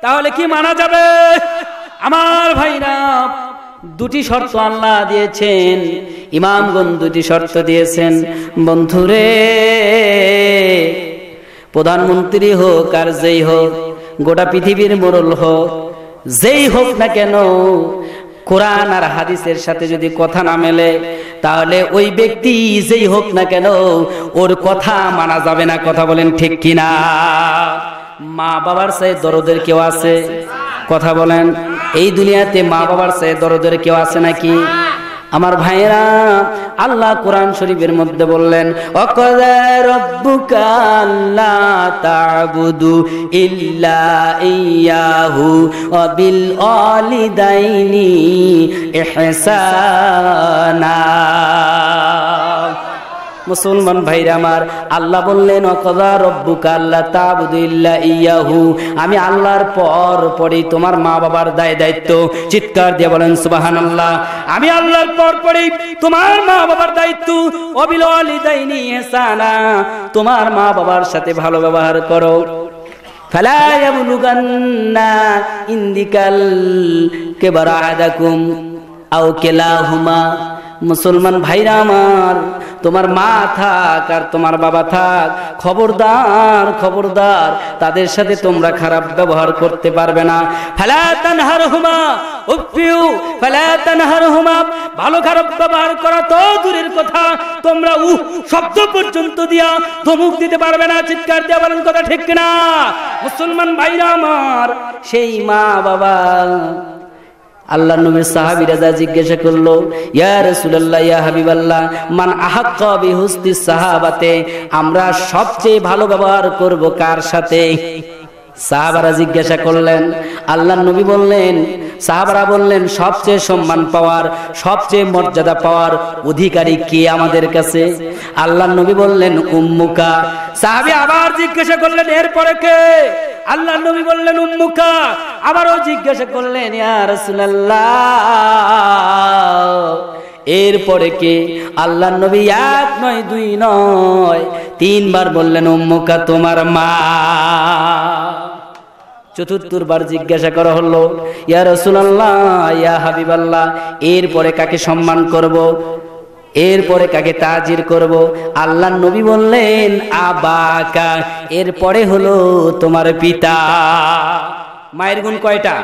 তাহলে কি মানা যাবে আমার ভাইরা দুটি শর্ত আল্লাহ দিয়েছেন ইমামগণ দুটি শর্ত দিয়েছেন বন্ধুরে প্রধানমন্ত্রী হোক আর যেই হোক গোটা পৃথিবীর মোরল হোক যেই হোক না কেন কোরআন আর হাদিসের সাথে যদি কথা না মেলে তাহলে ওই ব্যক্তি যেই হোক না কেন ওর কথা মানা যাবে না কথা বলেন ঠিক কিনা মা বাবার সে দরদের কেউ আছে কথা বলেন এই দুনিয়াতে মা বাবার সে দরদের কেউ আছে নাকি আমার ভাইরা আল্লাহ কোরআন শরীফের মধ্যে বললেন তাবুদু ইয়াহু অবিল মুসলমান ভাইরা আমার আল্লাহ বললেন অকদা রব্বুকা আল্লাহ তাবুদুল্লাহ ইয়াহু আমি আল্লাহর পর পরই তোমার মা বাবার দায় দায়িত্ব চিৎকার দিয়ে বলেন সুবাহান আল্লাহ আমি আল্লাহর পর পড়ি তোমার মা বাবার দায়িত্ব অবিললি দাইনি হেসানা তোমার মা বাবার সাথে ভালো ব্যবহার করো فلا মুসলমান ভাইরা আমার তোমার মা থাক আর তোমার বাবা থাক খবরদার খবরদার তাদের সাথে তোমরা খারাপ ব্যবহার করতে পারবে না উফিউ ভালো খারাপ ব্যবহার করা তো দূরের কথা তোমরা উহ শব্দ পর্যন্ত দিয়া দিতে পারবে না চিৎকার দিয়া বলেন কথা ঠিক না মুসলমান ভাইরা আমার সেই মা বাবা আল্লাহ নবীর সাহাবিরা যা জিজ্ঞাসা করলো ইয়া রাসূলুল্লাহ ইয়া হাবিবাল্লাহ মান আহাক্কা বিহুস্তি সাহাবাতে আমরা সবচেয়ে ভালো ব্যবহার করব কার সাথে সাহাবারা জিজ্ঞাসা করলেন আল্লাহ নবী বললেন সাহাবারা বললেন সবচেয়ে সম্মান পাওয়ার সবচেয়ে মর্যাদা পাওয়ার অধিকারী কে আমাদের কাছে আল্লাহ নবী বললেন উম্মুকা সাহাবি আবার জিজ্ঞাসা করলেন এরপরে কে আল্লাহ নবী বললেন উম্মুকা আবারও জিজ্ঞাসা করলেন ইয়া রাসূলুল্লাহ এরপরে কে আল্লাহ নবী এক নয় দুই নয় তিনবার বললেন উম্মুকা তোমার মা চতুর্থবার জিজ্ঞাসা করা হলো ইয়া আল্লাহ ইয়া হাবিবাল্লাহ এরপরে কাকে সম্মান করব। এরপরে কাকে তাজির করব আল্লাহ নবী বললেন আবাকা এরপরে হলো তোমার পিতা মায়ের গুণ কয়টা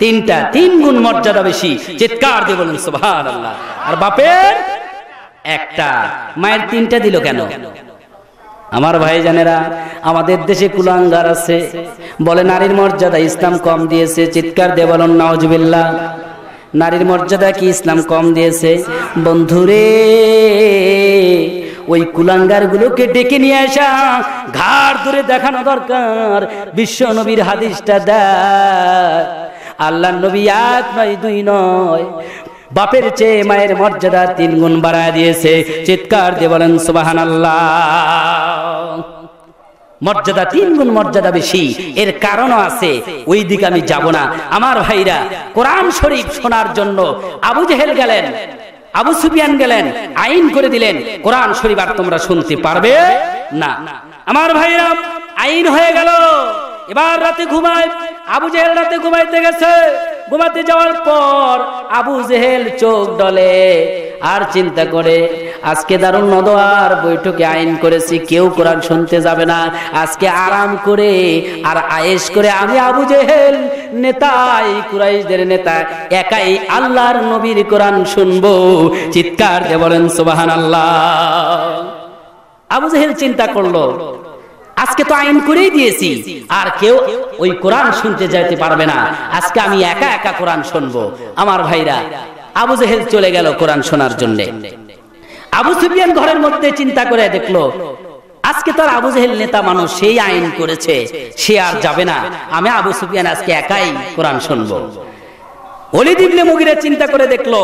তিনটা তিন গুণ মর্যাদা বেশি চিৎকার দিয়ে বলুন সোভান আল্লাহ আর বাপের একটা মায়ের তিনটা দিল কেন আমার ভাইজানেরা আমাদের দেশে কুলাঙ্গার আছে বলে নারীর মর্যাদা ইসলাম কম দিয়েছে চিৎকার দেবালন বলুন নওয়াজবিল্লা নারীর মর্যাদা কি ইসলাম কম দিয়েছে বন্ধুরে ওই কুলাঙ্গার গুলোকে ডেকে নিয়ে আসা ঘাড় ধরে দেখানো দরকার বিশ্ব নবীর হাদিসটা দেয় আল্লাহ নবী এক নয় দুই নয় বাপের চেয়ে মায়ের মর্যাদা তিন গুণ বাড়ায় দিয়েছে চিৎকার দিয়ে বলেন সুবাহান আল্লাহ মর্যাদা তিন গুণ মর্যাদা বেশি এর কারণও আছে ওই দিকে আমি যাব না আমার ভাইরা কোরআন শরীফ শোনার জন্য আবু জেহেল গেলেন আবু সুফিয়ান গেলেন আইন করে দিলেন কোরআন শরীফ আর তোমরা শুনতে পারবে না আমার ভাইরা আইন হয়ে গেল এবার রাতে ঘুমায় আবু জেহেল রাতে ঘুমাইতে গেছে ঘুমাতে যাওয়ার পর আবু জেহেল চোখ ডলে আর চিন্তা করে আজকে দারুণ নদোয়ার বৈঠকে আইন করেছি কেউ কোরআন শুনতে যাবে না আজকে আরাম করে আর আয়েস করে আমি আবু জেহেল নেতাই কুরাইশদের নেতা একাই আল্লাহর নবীর কোরআন শুনবো চিৎকার দিয়ে বলেন সুবাহান আল্লাহ আবু জেহেল চিন্তা করলো আজকে তো আইন করেই দিয়েছি আর কেউ ওই কোরআন শুনতে যাইতে পারবে না আজকে আমি একা একা কোরআন শুনবো আমার ভাইরা আবু জেহেল চলে গেল কোরআন শোনার জন্য আবু সুফিয়ান ঘরের মধ্যে চিন্তা করে দেখলো আজকে তার আবু জেহেল নেতা মানুষ সেই আইন করেছে সে আর যাবে না আমি আবু সুফিয়ান আজকে একাই কোরআন শুনবো অলিদিবনে মুগিরা চিন্তা করে দেখলো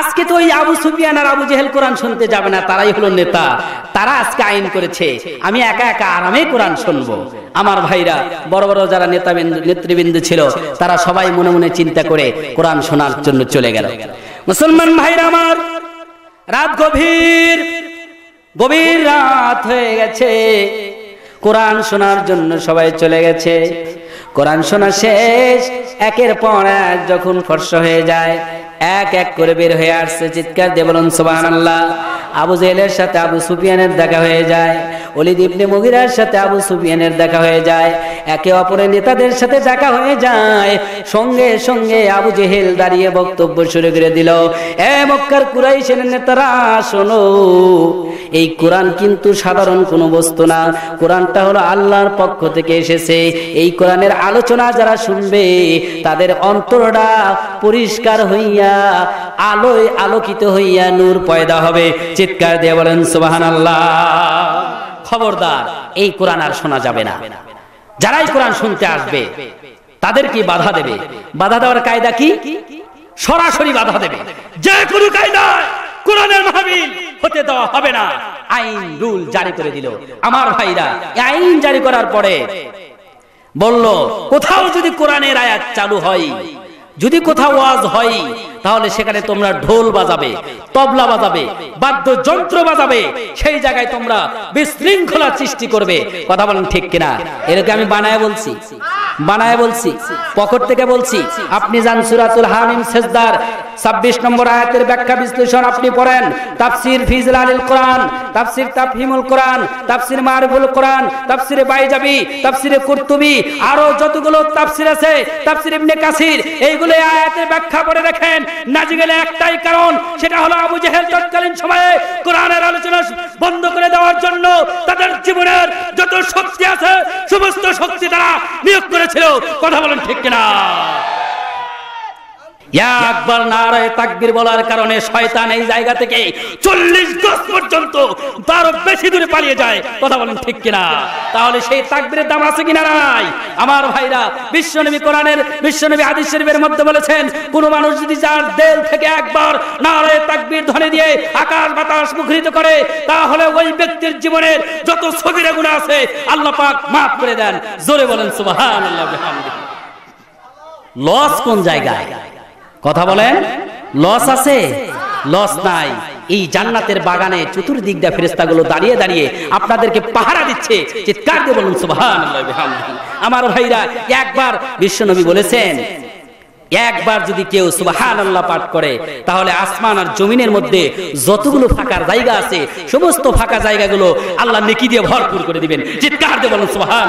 আজকে তো ওই আবু সুফিয়ান আর আবু জেহেল কোরআন শুনতে যাবে না তারাই হলো নেতা তারা আজকে আইন করেছে আমি একা একা আরামে কোরআন শুনবো আমার ভাইরা বড় বড় যারা নেতা নেতৃবৃন্দ ছিল তারা সবাই মনে মনে চিন্তা করে কোরআন শোনার জন্য চলে গেল মুসলমান ভাইরা আমার রাত গভীর গভীর রাত হয়ে গেছে কোরআন শোনার জন্য সবাই চলে গেছে কোরআন শোনা শেষ একের পর এক যখন ফর্স হয়ে যায় এক এক করে বের হয়ে আসছে চিৎকার দিয়ে বলুন সোবাহ আল্লাহ আবু জেলের সাথে আবু সুফিয়ানের দেখা হয়ে যায় অলিদ ইবনে মুগিরার সাথে আবু সুফিয়ানের দেখা হয়ে যায় একে অপরের নেতাদের সাথে দেখা হয়ে যায় সঙ্গে সঙ্গে আবু জেহেল দাঁড়িয়ে বক্তব্য শুরু করে দিল এ মক্কার কুরাইশের নেতারা শোনো এই কোরআন কিন্তু সাধারণ কোনো বস্তু না কোরআনটা হলো আল্লাহর পক্ষ থেকে এসেছে এই কোরআনের আলোচনা যারা শুনবে তাদের অন্তরটা পরিষ্কার হইয়া আলোয় আলোকিত হইয়া নূর পয়দা হবে চিৎকার দিয়ে বলেন সুবাহান আল্লাহ খবরদার এই কোরআন আর শোনা যাবে না যারাই কোরআন শুনতে আসবে তাদেরকে বাধা দেবে বাধা দেওয়ার কায়দা কি সরাসরি বাধা দেবে যে কোনো কায়দা কোরআনের মাহবিল হতে দেওয়া হবে না আইন রুল জারি করে দিল আমার ভাইরা আইন জারি করার পরে বলল কোথাও যদি কোরআনের আয়াত চালু হয় যদি কোথাও ওয়াজ হয় তাহলে সেখানে তোমরা ঢোল বাজাবে তবলা বাজাবে বাদ্যযন্ত্র বাজাবে সেই জায়গায় তোমরা বিশৃঙ্খলা সৃষ্টি করবে কথা বলেন ঠিক কিনা এরকম আমি বানায় বলছি বানায় বলছি পকেট থেকে বলছি আপনি যান সুরাতুল হামিম সেজদার ছাব্বিশ নম্বর আয়াতের ব্যাখ্যা বিশ্লেষণ আপনি পড়েন তাফসির ফিজল আলিল কোরআন তাফসির তাফহিমুল কোরআন তাফসির মারফুল কোরআন তাফসিরে বাইজাবি তাফসিরে কুরতুবি আরো যতগুলো তাফসির আছে তাফসির ইবনে কাসির এইগুলো আয়াতের ব্যাখ্যা করে রাখেন গেলে একটাই কারণ সেটা হলো আবু জেহেল তৎকালীন সময়ে কোরআনের আলোচনা বন্ধ করে দেওয়ার জন্য তাদের জীবনের যত শক্তি আছে সমস্ত শক্তি তারা নিয়োগ করেছিল কথা বলেন ঠিক কিনা একবার নারায় তাকবির বলার কারণে শয়তান এই জায়গা থেকে চল্লিশ গজ পর্যন্ত তারও বেশি দূরে পালিয়ে যায় কথা বলেন ঠিক কিনা তাহলে সেই তাকবিরের দাম আছে কিনা নাই আমার ভাইরা বিশ্বনবী কোরআনের বিশ্বনবী আদি শরীফের মধ্যে বলেছেন কোন মানুষ যদি যার দেল থেকে একবার নারায় তাকবির ধরে দিয়ে আকাশ বাতাস মুখরিত করে তাহলে ওই ব্যক্তির জীবনের যত ছবিরা গুণ আছে আল্লাহ পাক মাফ করে দেন জোরে বলেন সুবহানাল্লাহ লস কোন জায়গায় কথা বলেন লস আছে লস নাই এই জান্নাতের বাগানে চতুর্দিক দিয়ে ফেরেস্তাগুলো দাঁড়িয়ে দাঁড়িয়ে আপনাদেরকে পাহারা দিচ্ছে চিৎকার দিয়ে বলুন সুবাহান আমার ভাইরা একবার বিশ্বনবী বলেছেন একবার যদি কেউ সুবাহান আল্লাহ পাঠ করে তাহলে আসমান আর জমিনের মধ্যে যতগুলো ফাঁকার জায়গা আছে সমস্ত ফাঁকা জায়গাগুলো আল্লাহ নেকি দিয়ে ভরপুর করে দিবেন চিৎকার দিয়ে বলুন সুবাহান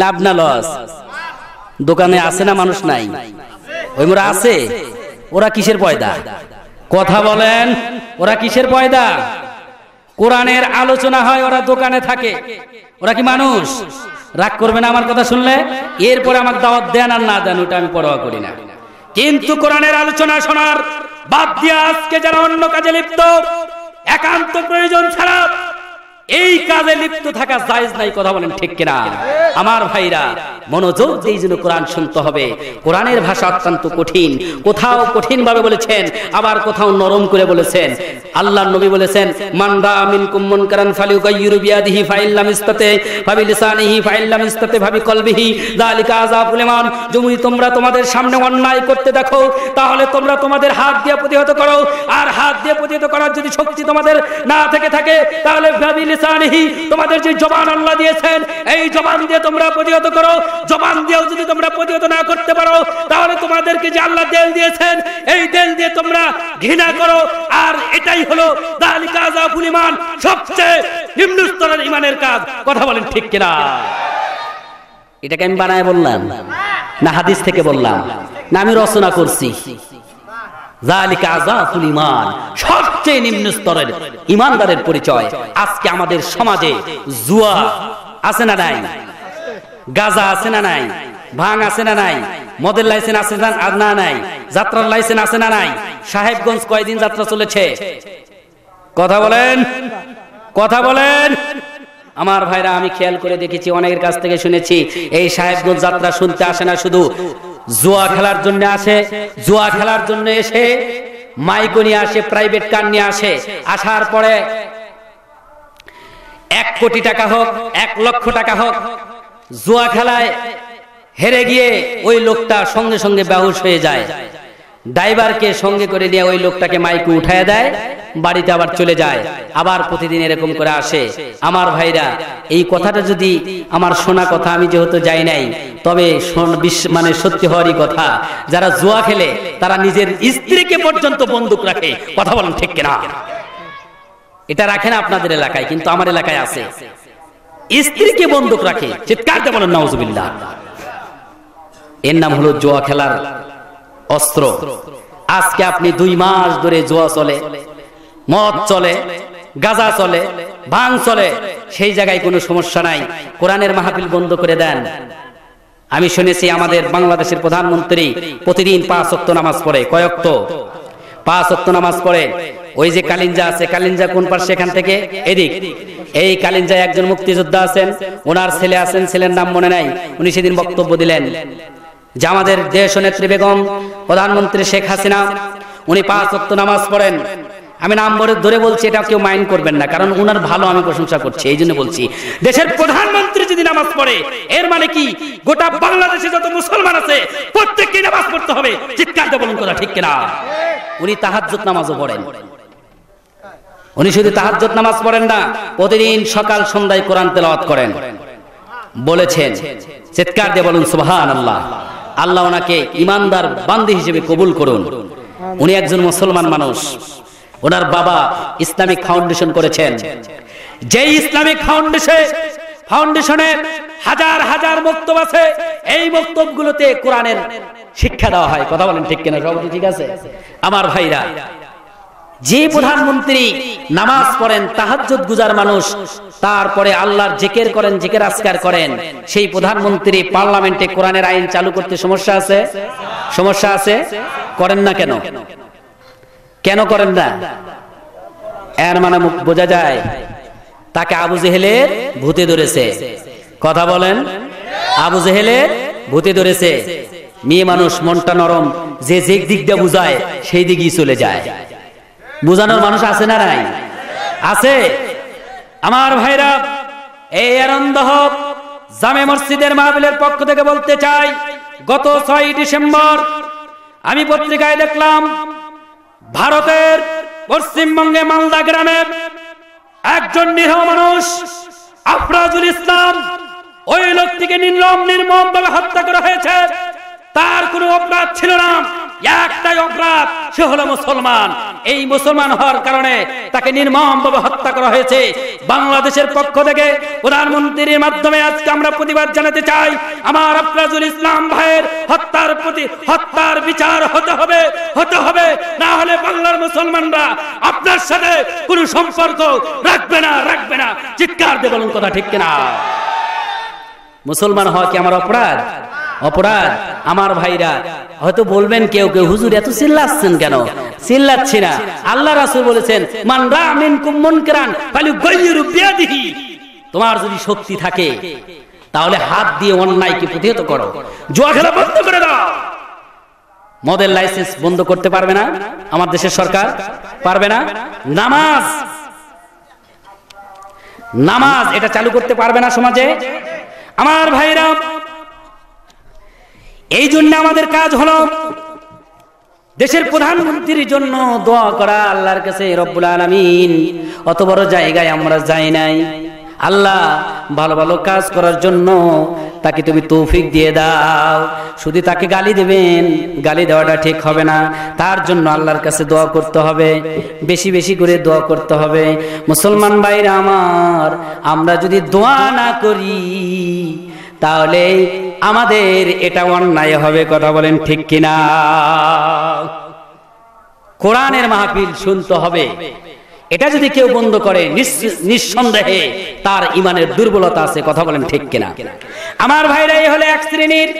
লাভ না লস দোকানে আসে না মানুষ নাই ওই আছে ওরা কিসের পয়দা কথা বলেন ওরা কিসের পয়দা কোরআনের আলোচনা হয় ওরা দোকানে থাকে ওরা কি মানুষ রাগ করবে না আমার কথা শুনলে এরপরে আমাকে দাওয়াত দেন আর না দেন ওটা আমি পরোয়া করি না কিন্তু কোরআনের আলোচনা শোনার বাদ দিয়ে আজকে যারা অন্য কাজে লিপ্ত একান্ত প্রয়োজন ছাড়া এই কাজে লিপ্ত থাকা জায়েজ নাই কথা বলেন ঠিক কিনা আমার ভাইরা মনোযোগ দিয়ে যেন কোরআন শুনতে হবে কোরআনের ভাষা অত্যন্ত কঠিন কোথাও কঠিন ভাবে বলেছেন আবার কোথাও নরম করে বলেছেন আল্লাহর নবী বলেছেন মানদা আমিন কুম্মন কারান ফালিউ গাইয়ুরু বিয়াদিহি ফাইল্লাম ইস্তাতে ফাবি লিসানিহি ফাইল্লাম ইস্তাতে ফাবি কলবিহি যালিকা আযাবুল ইমান যদি তোমরা তোমাদের সামনে অন্যায় করতে দেখো তাহলে তোমরা তোমাদের হাত দিয়ে প্রতিহত করো আর হাত দিয়ে প্রতিহত করার যদি শক্তি তোমাদের না থেকে থাকে তাহলে ফাবি তোমাদের যে জবান আল্লাহ দিয়েছেন এই জবান দিয়ে তোমরা করো জবান দিয়েও যদি তোমরা না করতে পারো তাহলে তোমাদেরকে যে আল্লাহ দেল দিয়েছেন এই দেল দিয়ে তোমরা ঘৃণা করো আর এটাই হলো দালিকা আজাফুল ইমান সবচেয়ে নিম্ন স্তরের ইমানের কাজ কথা বলেন ঠিক কিনা এটাকে আমি বানায় বললাম না হাদিস থেকে বললাম না আমি রচনা করছি সবচেয়ে নিম্ন স্তরের ইমানদারের পরিচয় আজকে আমাদের সমাজে জুয়া আছে না নাই গাজা আছে না নাই আছে না নাই মদের লাইসেন্স আছে না নাই যাত্রার লাইসেন্স আছে না নাই সাহেবগঞ্জ কয়দিন যাত্রা চলেছে কথা বলেন কথা বলেন আমার ভাইরা আমি খেয়াল করে দেখেছি অনেকের কাছ থেকে শুনেছি এই সাহেবগঞ্জ যাত্রা শুনতে আসে না শুধু জুয়া খেলার জন্য আসে জুয়া খেলার জন্য এসে মাইকো নিয়ে আসে প্রাইভেট কার নিয়ে আসে আসার পরে এক কোটি টাকা হোক এক লক্ষ টাকা হোক জুয়া খেলায় হেরে গিয়ে ওই লোকটা সঙ্গে সঙ্গে ব্যবস হয়ে যায় ড্রাইভারকে সঙ্গে করে নিয়ে ওই লোকটাকে মাইকে উঠায় দেয় বাড়িতে আবার চলে যায় আবার প্রতিদিন এরকম করে আসে আমার ভাইরা এই কথাটা যদি আমার শোনা কথা আমি যেহেতু যাই নাই তবে মানে সত্যি হওয়ারই কথা যারা জুয়া খেলে তারা নিজের স্ত্রীকে পর্যন্ত বন্দুক রাখে কথা বলেন ঠিক কিনা এটা রাখে না আপনাদের এলাকায় কিন্তু আমার এলাকায় আছে স্ত্রীকে বন্দুক রাখে চিৎকার বলেন নজবিল্লা এর নাম হলো জুয়া খেলার অস্ত্র আজকে আপনি দুই মাস ধরে জোয়া চলে মদ চলে গাজা চলে ভাং চলে সেই জায়গায় কোনো সমস্যা নাই কোরআনের মাহফিল বন্ধ করে দেন আমি শুনেছি আমাদের বাংলাদেশের প্রধানমন্ত্রী প্রতিদিন পাঁচ অক্ত নামাজ পড়ে কয়ক্ত পাঁচ অক্ত নামাজ পড়ে ওই যে কালিঞ্জা আছে কালিঞ্জা কোন পার সেখান থেকে এদিক এই কালিঞ্জায় একজন মুক্তিযোদ্ধা আছেন ওনার ছেলে আছেন ছেলের নাম মনে নাই উনি সেদিন বক্তব্য দিলেন যে আমাদের দেশ নেত্রী বেগম প্রধানমন্ত্রী শেখ হাসিনা উনি পাঁচ অক্ত নামাজ পড়েন আমি নাম বলে ধরে বলছি এটা কেউ মাইন্ড করবেন না কারণ উনার ভালো আমি প্রশংসা করছি এই জন্য বলছি দেশের প্রধানমন্ত্রী যদি নামাজ পড়ে এর মানে কি গোটা বাংলাদেশে যত মুসলমান আছে প্রত্যেককে নামাজ পড়তে হবে চিৎকার দেবন করা ঠিক কিনা উনি তাহাজ্জুদ নামাজও পড়েন উনি শুধু তাহাজ্জুদ নামাজ পড়েন না প্রতিদিন সকাল সন্ধ্যায় কোরআন তেলাওয়াত করেন বলেছেন চিৎকার দিয়ে বলুন সুবহানাল্লাহ আল্লাহ আল্লাহ ওনাকে ইমানদার বান্দি হিসেবে কবুল করুন উনি একজন মুসলমান মানুষ ওনার বাবা ইসলামিক ফাউন্ডেশন করেছেন যে ইসলামিক ফাউন্ডেশন ফাউন্ডেশনের হাজার হাজার বক্তব্য আছে এই বক্তব্যগুলোতে কোরআনের শিক্ষা দেওয়া হয় কথা বলেন ঠিক কিনা সবাই ঠিক আছে আমার ভাইরা যে প্রধানমন্ত্রী নামাজ পড়েন তাহাজ্জুদ গুজার মানুষ তারপরে আল্লাহর জেকের করেন জেকের আজকার করেন সেই প্রধানমন্ত্রী পার্লামেন্টে কোরআনের আইন চালু করতে সমস্যা আছে সমস্যা আছে করেন না কেন কেন করেন না এর মানে মুখ বোঝা যায় তাকে আবু জেহেলে ভূতে ধরেছে কথা বলেন আবু জেহেলে ভূতে ধরেছে মেয়ে মানুষ মনটা নরম যে যে দিকটা বুঝায় সেই দিকেই চলে যায় বুঝানোর মানুষ আছে না নাই আছে আমার ভাইরা এই আনন্দ হোক জামে মসজিদের মাহবিলের পক্ষ থেকে বলতে চাই গত ছয় ডিসেম্বর আমি পত্রিকায় দেখলাম ভারতের পশ্চিমবঙ্গে মালদা গ্রামে একজন নিরহ মানুষ আফরাজুল ইসলাম ওই লোকটিকে নির্মম নির্মম ভাবে হত্যা করা হয়েছে তার কোন অপরাধ ছিল না একটাই অপরাধ সে হলো মুসলমান এই মুসলমান হওয়ার কারণে তাকে নির্মম ভাবে হত্যা করা হয়েছে বাংলাদেশের পক্ষ থেকে প্রধানমন্ত্রীর মাধ্যমে আজকে আমরা প্রতিবাদ জানাতে চাই আমার আফরাজুল ইসলাম ভাইয়ের হত্যার প্রতি হত্যার বিচার হতে হবে হতে হবে না হলে বাংলার মুসলমানরা আপনার সাথে কোনো সম্পর্ক রাখবে না রাখবে না চিৎকার দেবেন কথা ঠিক কিনা মুসলমান হওয়া কি আমার অপরাধ অপরাধ আমার ভাইরা হয়তো বলবেন কেউ কেউ হুজুর এত চিল্লাচ্ছেন কেন চিল্লাচ্ছি না আল্লাহ রাসুল বলেছেন মান রামিন কুম্মন কেরান তোমার যদি শক্তি থাকে তাহলে হাত দিয়ে অন্যায়কে প্রতিহত করো জুয়া খেলা বন্ধ করে দাও মদের লাইসেন্স বন্ধ করতে পারবে না আমার দেশের সরকার পারবে না নামাজ নামাজ এটা চালু করতে পারবে না সমাজে আমার ভাইরা এই জন্য আমাদের কাজ হলো দেশের প্রধানমন্ত্রীর জন্য দোয়া করা আল্লাহর কাছে রব্বুল আলমিন অত বড় জায়গায় আমরা যাই নাই আল্লাহ ভালো ভালো কাজ করার জন্য তাকে তুমি তৌফিক দিয়ে দাও শুধু তাকে গালি দেবেন গালি দেওয়াটা ঠিক হবে না তার জন্য আল্লাহর কাছে দোয়া করতে হবে বেশি বেশি করে দোয়া করতে হবে মুসলমান ভাইরা আমার আমরা যদি দোয়া না করি তাহলে আমাদের এটা অন্যায় হবে কথা বলেন ঠিক কিনা কোরআনের মাহফিল শুনতে হবে এটা যদি কেউ বন্ধ করে নিঃসন্দেহে তার ইমানের দুর্বলতা আছে কথা বলেন ঠিক কিনা আমার ভাইরাই হলে এক শ্রেণীর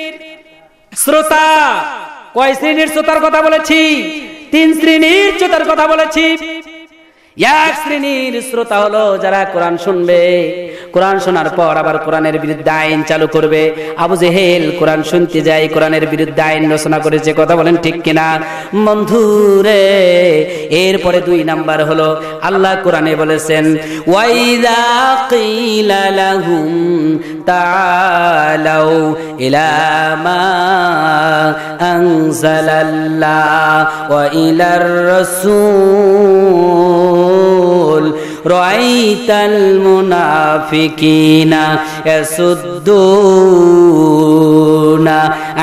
শ্রোতা কয় শ্রেণীর শ্রোতার কথা বলেছি তিন শ্রেণীর শ্রোতার কথা বলেছি এক শ্রেণীর শ্রোতা হলো যারা কোরআন শুনবে কোরআন শোনার পর আবার কোরআনের বিরুদ্ধে আইন চালু করবে আবু জেহেল কোরআন শুনতে যাই কোরআনের বিরুদ্ধে আইন রচনা করেছে কথা বলেন ঠিক কিনা বন্ধুরে এরপরে দুই নাম্বার হলো আল্লাহ কোরআনে বলেছেন ওয়াইদা কিলা লাহুম তাআলাউ ইলা মা আনজালাল্লাহ ওয়া ইলার রাসূল মূল রাইতাল মুনাফিকিনা ইয়াসুদুনা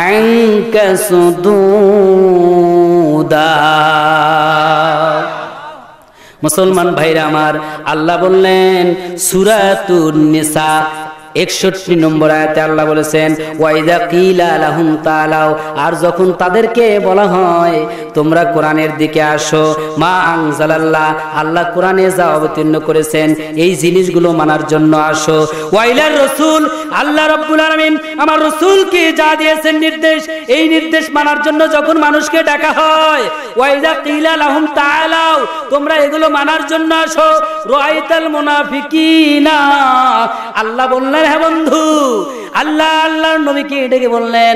আনকা সুদুদা মুসলমান ভাইরা আমার আল্লাহ বললেন সূরাতুন নিসা একষট্টি নম্বর আয়াতে আল্লাহ বলেছেন ওয়াইদা কিলা আলাহুম তালাও আর যখন তাদেরকে বলা হয় তোমরা কোরআনের দিকে আসো মা আংজালাল্লাহ আল্লাহ কোরআনে যা অবতীর্ণ করেছেন এই জিনিসগুলো মানার জন্য আসো ওয়াইলার রসুল আল্লাহ রব্বুল আলমিন আমার রসুলকে যা দিয়েছেন নির্দেশ এই নির্দেশ মানার জন্য যখন মানুষকে ডাকা হয় ওয়াইদা কিলা আলাহুম তালাও তোমরা এগুলো মানার জন্য আসো রোয়াইতাল মুনাফিকিনা আল্লাহ বললেন হ্যাঁ বন্ধু আল্লাহ আল্লাহর নবীকে ডেকে বললেন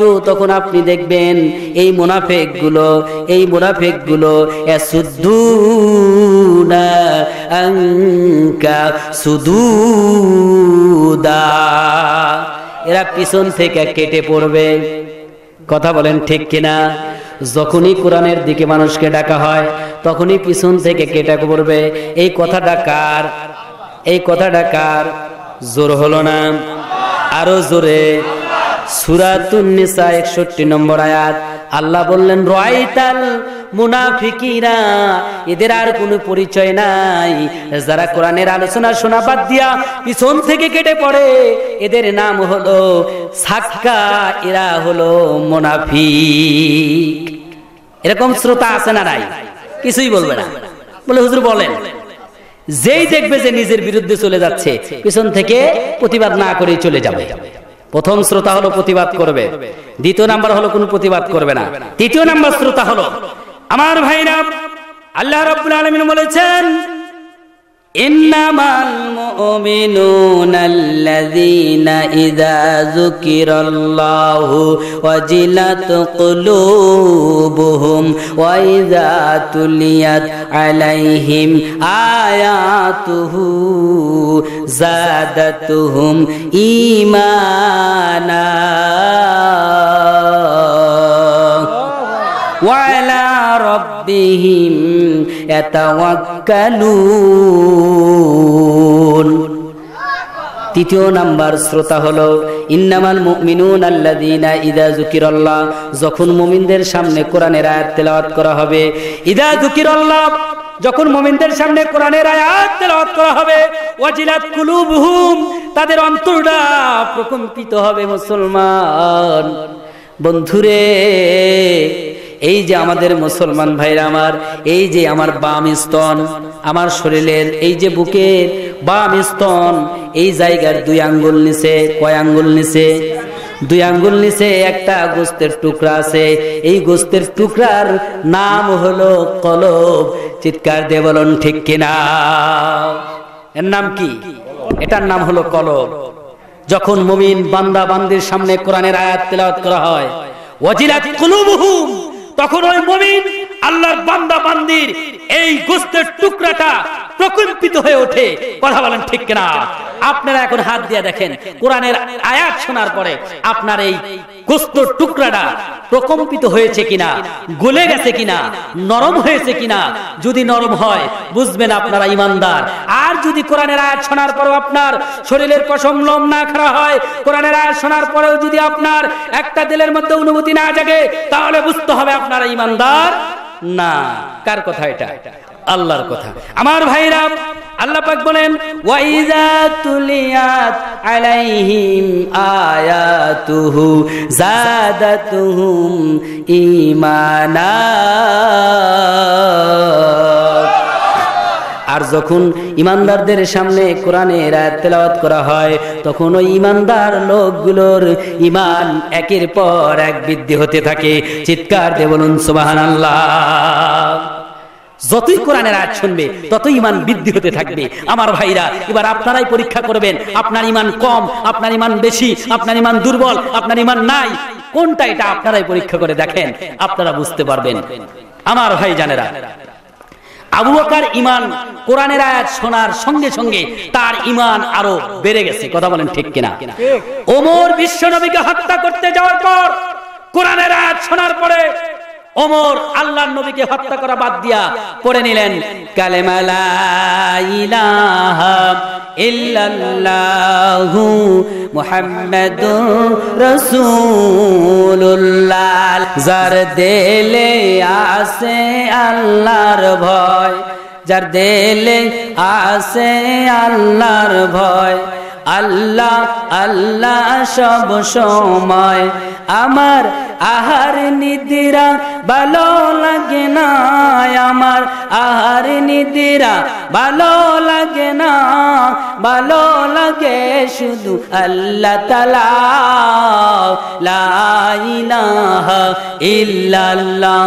তু তখন আপনি দেখবেন এই মুনাফেকগুলো এই মুনাফেকগুলো গুলো এরা পিছন থেকে কেটে পড়বে কথা বলেন ঠিক কিনা যখনই কোরআনের দিকে মানুষকে ডাকা হয় তখনই পিছন থেকে কেটে পড়বে এই কথাটা কার এই কথাটা কার জোর হলো না আরো জোরে সুরাতুন্নিসা একষট্টি নম্বর আয়াত আল্লাহ বললেন রয়তাল মুনাফিকিরা এদের আর কোনো পরিচয় নাই যারা কোরআনের আলোচনা শোনা বাদ দিয়া পিছন থেকে কেটে পড়ে এদের নাম হলো সাক্কা এরা হলো মুনাফিক এরকম শ্রোতা আছে না রায় কিছুই বলবে না বলে হুজুর বলেন যেই দেখবে যে নিজের বিরুদ্ধে চলে যাচ্ছে পিছন থেকে প্রতিবাদ না করে চলে যাবে প্রথম শ্রোতা হলো প্রতিবাদ করবে দ্বিতীয় নাম্বার হলো কোনো প্রতিবাদ করবে না তৃতীয় নাম্বার শ্রোতা হলো আমার ভাইরা আল্লাহ রাব্বুল আলামিন বলেছেন ইন্নামাল মুমিনুনা ইযা যুকিরাল্লাহু ওয়াজিলাত কুলুবুহুম وإذا تليت عليهم آياته زادتهم إيمانا وعلى ربهم يتوكلون তৃতীয় নাম্বার শ্রোতা হলো ইন্নামাল মুমিনুন আল্লাযীনা ইদা যুকিরাল্লাহ যখন মুমিনদের সামনে কোরআনের আয়াত তেলাওয়াত করা হবে ইদা যুকিরাল্লাহ যখন মুমিনদের সামনে কোরআনের আয়াত তেলাওয়াত করা হবে ওয়াজিলাত কুলুবুহুম তাদের অন্তরটা প্রকম্পিত হবে মুসলমান বন্ধুরে এই যে আমাদের মুসলমান ভাইরা আমার এই যে আমার বাম স্তন আমার শরীরের এই যে বুকের বাম স্তন এই জায়গার দুই আঙ্গুল নিচে কয় আঙ্গুল নিছে দুই আঙ্গুল নিচে একটা গোস্তের টুকরা আছে এই গোস্তের টুকরার নাম হলো কলব চিৎকার দে বলুন ঠিক কিনা এর নাম কি এটার নাম হলো কলব যখন মুমিন বান্দা বান্দির সামনে কোরআনের আয়াত তেলাওয়াত করা হয় ওয়াজিরাত কুলুবুহুম তখন ওই মমিন আল্লাহর বান্দা বান্দির এই গোস্তের টুকরাটা প্রকম্পিত হয়ে ওঠে কথা বলেন ঠিক কিনা আপনারা এখন হাত দিয়ে দেখেন কোরআনের আয়াত শোনার পরে আপনার এই গোস্তর টুকরাটা প্রকম্পিত হয়েছে কিনা গলে গেছে কিনা নরম হয়েছে কিনা যদি নরম হয় বুঝবেন আপনারা ইমানদার আর যদি কোরআনের আয়াত শোনার পরেও আপনার শরীরের পশম লম না খারা হয় কোরআনের আয়াত শোনার পরেও যদি আপনার একটা দিলের মধ্যে অনুভূতি না জাগে তাহলে বুঝতে হবে আপনারা ইমানদার না কার কথা এটা আল্লাহর কথা আমার ভাইরা আল্লাহ পাক বলেন ওয়াইজা তুলিয়াত আলাইহিম আয়াতুহু যাদাতুহুম ঈমানা আর যখন ইমানদারদের সামনে কোরআনের আয়াত তেলাওয়াত করা হয় তখন ওই ইমানদার লোকগুলোর ইমান একের পর এক বৃদ্ধি হতে থাকে চিৎকার দে বলুন সুবহানাল্লাহ যতই কোরআনের আয়াত শুনবে ততই ইমান বৃদ্ধি হতে থাকবে আমার ভাইরা এবার আপনারাই পরীক্ষা করবেন আপনার ইমান কম আপনার ইমান বেশি আপনার ইমান দুর্বল আপনার ইমান নাই কোনটা এটা আপনারাই পরীক্ষা করে দেখেন আপনারা বুঝতে পারবেন আমার ভাই জানেরা আবু বকর ইমান কোরআনের আয়াত শোনার সঙ্গে সঙ্গে তার ইমান আরো বেড়ে গেছে কথা বলেন ঠিক কিনা ওমর বিশ্বনবীকে হত্যা করতে যাওয়ার পর কোরআনের আয়াত শোনার পরে ওমর আল্লাহর নবীকে হত্যা করা বাদ দিয়া পড়ে নিলেন যার দেলে আছে আল্লাহর ভয় যার দেলে আছে আল্লাহর ভয় আল্লাহ আল্লাহ সব সময় আমার আহার নিদিরা ভালো লাগে না আমার আহার নিদিরা ভালো লাগে না ভালো লাগে শুধু আল্লাহ তালা লাইনা ইল্লাল্লাহ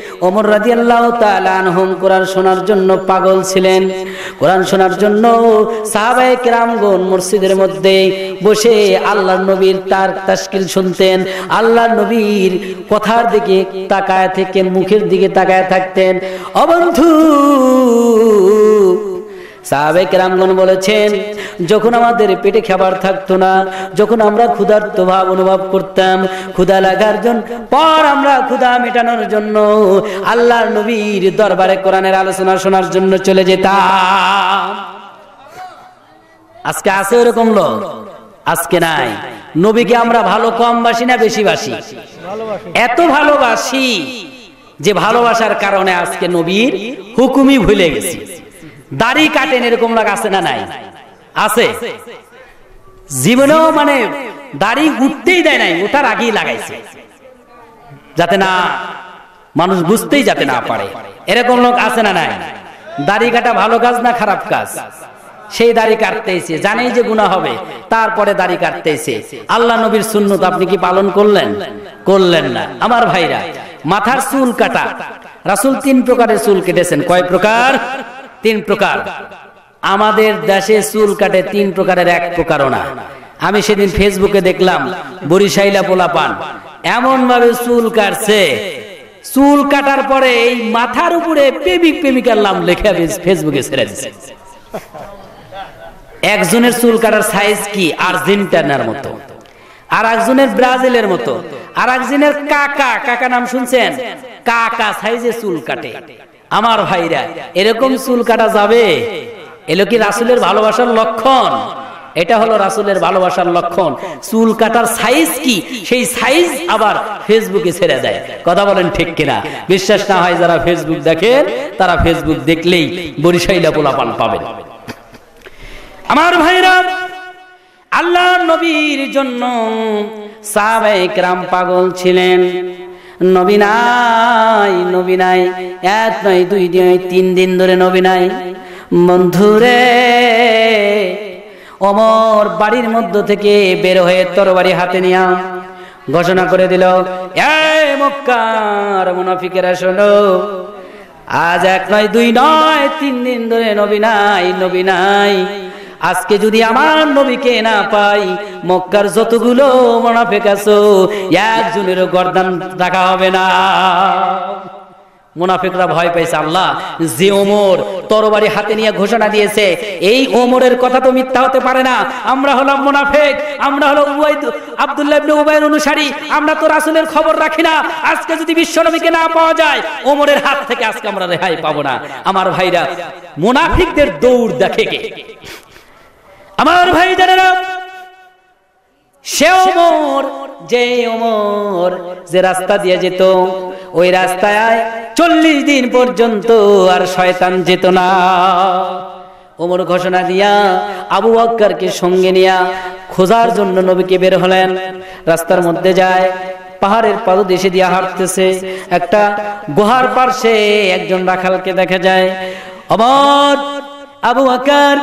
অমর রাজি আল্লাহ আনহুম কোরআন শোনার জন্য পাগল ছিলেন কোরআন শোনার জন্য সাহাবায়ে কেরামগন মসজিদের মধ্যে বসে আল্লাহ নবীর তার তাস্কিল শুনতেন আল্লাহ নবীর কথার দিকে তাকায় থেকে মুখের দিকে তাকায় থাকতেন অবন্ধু সাহাবেক রামগণ বলেছেন যখন আমাদের পেটে খাবার থাকতো না যখন আমরা ক্ষুধার্ত ভাব অনুভব করতাম ক্ষুধা লাগার জন্য পর আমরা ক্ষুধা মেটানোর জন্য আল্লাহর নবীর দরবারে কোরআনের আলোচনা শোনার জন্য চলে যেতাম আজকে আছে ওরকম লোক আজকে নাই নবীকে আমরা ভালো কম বাসি না বেশি বাসি এত ভালোবাসি যে ভালোবাসার কারণে আজকে নবীর হুকুমই ভুলে গেছি দাড়ি কাটেন এরকম লোক আছে না নাই আছে জীবনেও মানে দাড়ি উঠতেই দেয় নাই ওটার আগেই লাগাইছে যাতে না মানুষ বুঝতেই যাতে না পারে এরকম লোক আছে না নাই দাড়ি কাটা ভালো কাজ না খারাপ কাজ সেই দাড়ি কাটতেছে জানেই যে গুণা হবে তারপরে দাড়ি কাটতেছে আল্লাহ নবীর সুন্নত আপনি কি পালন করলেন করলেন না আমার ভাইরা মাথার চুল কাটা রাসুল তিন প্রকারের চুল কেটেছেন কয় প্রকার তিন প্রকার আমাদের দেশে চুল কাটে তিন প্রকারের এক প্রকার না আমি সেদিন ফেসবুকে দেখলাম বরিশাইলা পোলা পান এমন ভাবে চুল কাটছে চুল কাটার পরে এই মাথার উপরে প্রেমিক প্রেমিকার নাম লেখা ফেসবুকে ছেড়ে দিচ্ছে একজনের চুল কাটার সাইজ কি আর্জেন্টিনার মতো আর একজনের ব্রাজিলের মতো আর একজনের কাকা কাকা নাম শুনছেন কাকা সাইজে চুল কাটে আমার ভাইরা এরকম চুল কাটা যাবে এলো কি রাসুলের ভালোবাসার লক্ষণ এটা হলো রাসুলের ভালোবাসার লক্ষণ চুল কাটার সাইজ কি সেই সাইজ আবার ফেসবুকে ছেড়ে দেয় কথা বলেন ঠিক কিনা বিশ্বাস না হয় যারা ফেসবুক দেখেন তারা ফেসবুক দেখলেই বরিশাইলা পোলাপান পাবেন আমার ভাইরা আল্লাহ নবীর জন্য সাবেক রাম পাগল ছিলেন নবীনাই নবীনাই নবী এক নয় দুই দিন তিন দিন ধরে নবীনাই বন্ধুরে অমর বাড়ির মধ্য থেকে বের হয়ে তরবারি হাতে নিয়া ঘোষণা করে দিল আজ এক নয় দুই নয় তিন দিন ধরে নবীনাই নবীনাই আজকে যদি আমার নবীকে না পাই মক্কার যতগুলো মোনাফেক আছো একজনেরও গর্দান রাখা হবে না মুনাফিকরা ভয় পেয়েছে আল্লাহ যে ওমর তরবারি হাতে নিয়ে ঘোষণা দিয়েছে এই ওমরের কথা তো মিথ্যা হতে পারে না আমরা হলাম মুনাফিক আমরা হলো উবাইদ আব্দুল্লাহ ইবনে অনুসারী আমরা তো রাসূলের খবর রাখি না আজকে যদি বিশ্বনবীকে না পাওয়া যায় ওমরের হাত থেকে আজকে আমরা রেহাই পাবো না আমার ভাইরা মুনাফিকদের দৌড় দেখে কে আমার ভাই জানেরা সে ওমর যে ওমর যে রাস্তা দিয়ে যেত ওই রাস্তায় চল্লিশ দিন পর্যন্ত আর শয়তান যেত না ওমর ঘোষণা দিয়া আবু আক্কারকে সঙ্গে নিয়া খোঁজার জন্য নবীকে বের হলেন রাস্তার মধ্যে যায় পাহাড়ের দেশে দিয়া হাঁটতেছে একটা গুহার পার্শ্বে একজন রাখালকে দেখা যায় অমর আবু আকার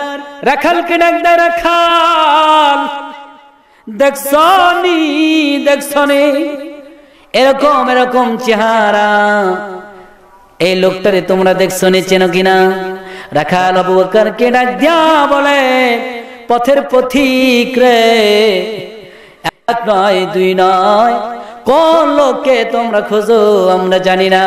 রাখালকে ডাক দেয় রাখাল দেখছনি দেখছনি এরকম এরকম চেহারা এই লোকটারে তোমরা দেখছো নি চেন কিনা রাখাল আবু বকরকে ডাক দিয়া বলে পথের পথিক রে এক নয় দুই নয় কোন লোককে তোমরা খোঁজো আমরা জানি না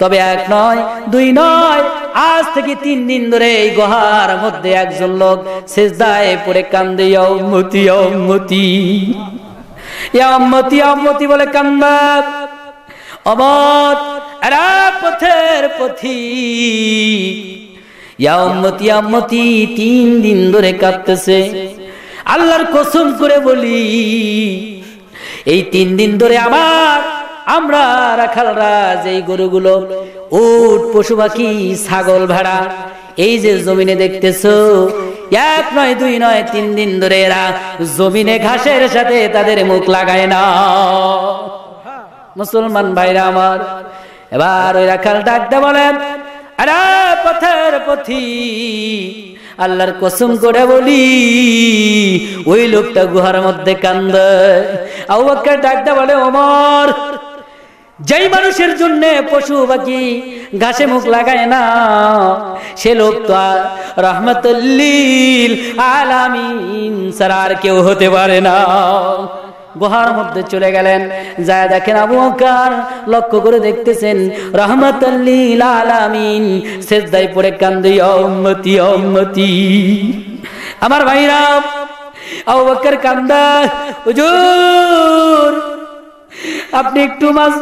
তবে এক নয় দুই নয় আজ থেকে তিন দিন ধরে এই গুহার মধ্যে একজন লোক সেজদায় পড়ে কান্দে অমতি অমতি অমতি অমতি বলে কান্দা অমত পথের পথি ইয়ামতি আমতি তিন দিন ধরে কাঁদতেছে আল্লাহর কসম করে বলি এই তিন দিন ধরে আমার আমরা রাখালরা যে গরুগুলো উট পশু পাখি ছাগল ভেড়া এই যে জমিনে দেখতেছো এক নয় দুই নয় তিন দিন ধরে এরা জমিনে ঘাসের সাথে তাদের মুখ লাগায় না মুসলমান ভাইরা আমার এবার ওই রাখাল ডাকতে বলেন আরে পথের পথি আল্লাহর কসম করে বলি ওই লোকটা গুহার মধ্যে কান্দে আউ ডাকতে বলে ওমর যেই মানুষের জন্য পশু পাখি গাছে মুখ লাগায় না সে লোক তো আর রহমতুল্লিল আলামিন ছাড়া আর কেউ হতে পারে না গুহার মধ্যে চলে গেলেন যা দেখেন আবু বকর লক্ষ্য করে দেখতেছেন রহমতুল্লিল আলামিন সেজদায় পড়ে কান্দি উম্মতি উম্মতি আমার ভাইরা আবু বকর কান্দা হুজুর আপনি একটু মাছ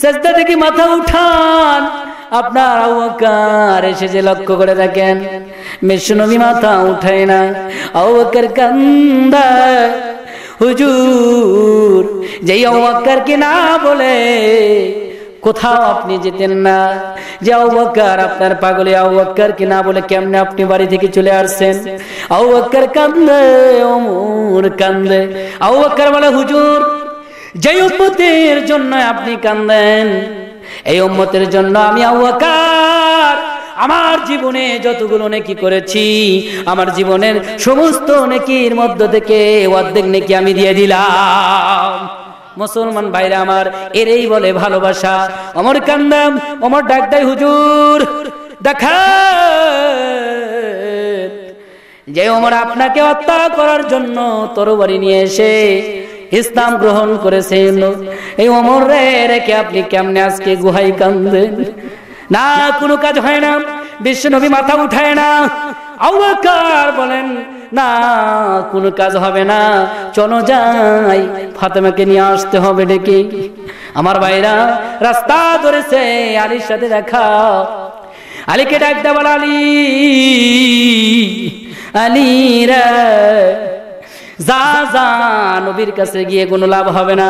সেজদা থেকে মাথা উঠান আপনার আউকার এসে যে লক্ষ্য করে থাকেন মেশনবী মাথা উঠায় না আউকার কান্দা হুজুর যেই কি না বলে কোথাও আপনি যেতেন না যে আউবাক্কার আপনার পাগলে কি না বলে কেমনে আপনি বাড়ি থেকে চলে আসছেন আউবাক্কার কান্দে ওমর কান্দে আউবাক্কার বলে হুজুর যে উম্মতের জন্য আপনি কান্দেন এই উম্মতের জন্য আমি আউয়াকার আমার জীবনে যতগুলো নেকি করেছি আমার জীবনের সমস্ত নেকির মধ্য থেকে অর্ধেক নেকি আমি দিয়ে দিলাম মুসলমান ভাইরা আমার এরেই বলে ভালোবাসা অমর কান্দাম অমর ডাক দেয় হুজুর দেখা যে অমর আপনাকে হত্যা করার জন্য তরবারি নিয়ে এসে ইসলাম গ্রহণ করেছেন এই অমর রে রেখে আপনি কেমনে আজকে গুহাই কান্দেন না কোনো কাজ হয় না বিশ্ব নবী মাথা উঠায় না আবাকার বলেন না কোনো কাজ হবে না চলো যাই ফাতেমাকে নিয়ে আসতে হবে ডেকে আমার ভাইরা রাস্তা ধরেছে আলীর সাথে দেখা আলীকে ডাকতে বল আলী আলী যা যা নবীর কাছে গিয়ে কোনো লাভ হবে না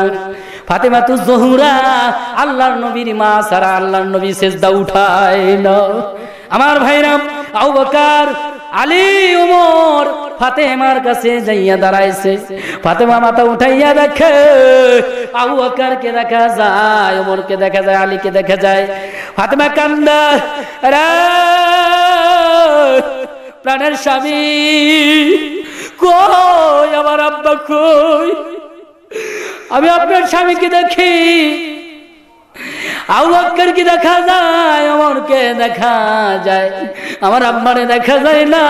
ফাতেমা তু জহুরা আল্লাহর নবীর মা সারা আল্লাহর নবী সেজদা উঠায় না আমার ভাইরা আবু বকর আলী ওমর ফাতেমার কাছে যাইয়া দাঁড়াইছে ফাতেমা মাথা উঠাইয়া দেখে আবু বকরকে দেখা যায় ওমরকে দেখা যায় আলীকে দেখা যায় ফাতেমা কান্দা রা প্রাণের স্বামী আমার আব্বা কই আমি আপনার স্বামীকে দেখি কি দেখা যায় আমারকে দেখা যায় আমার আব্বারে দেখা যায় না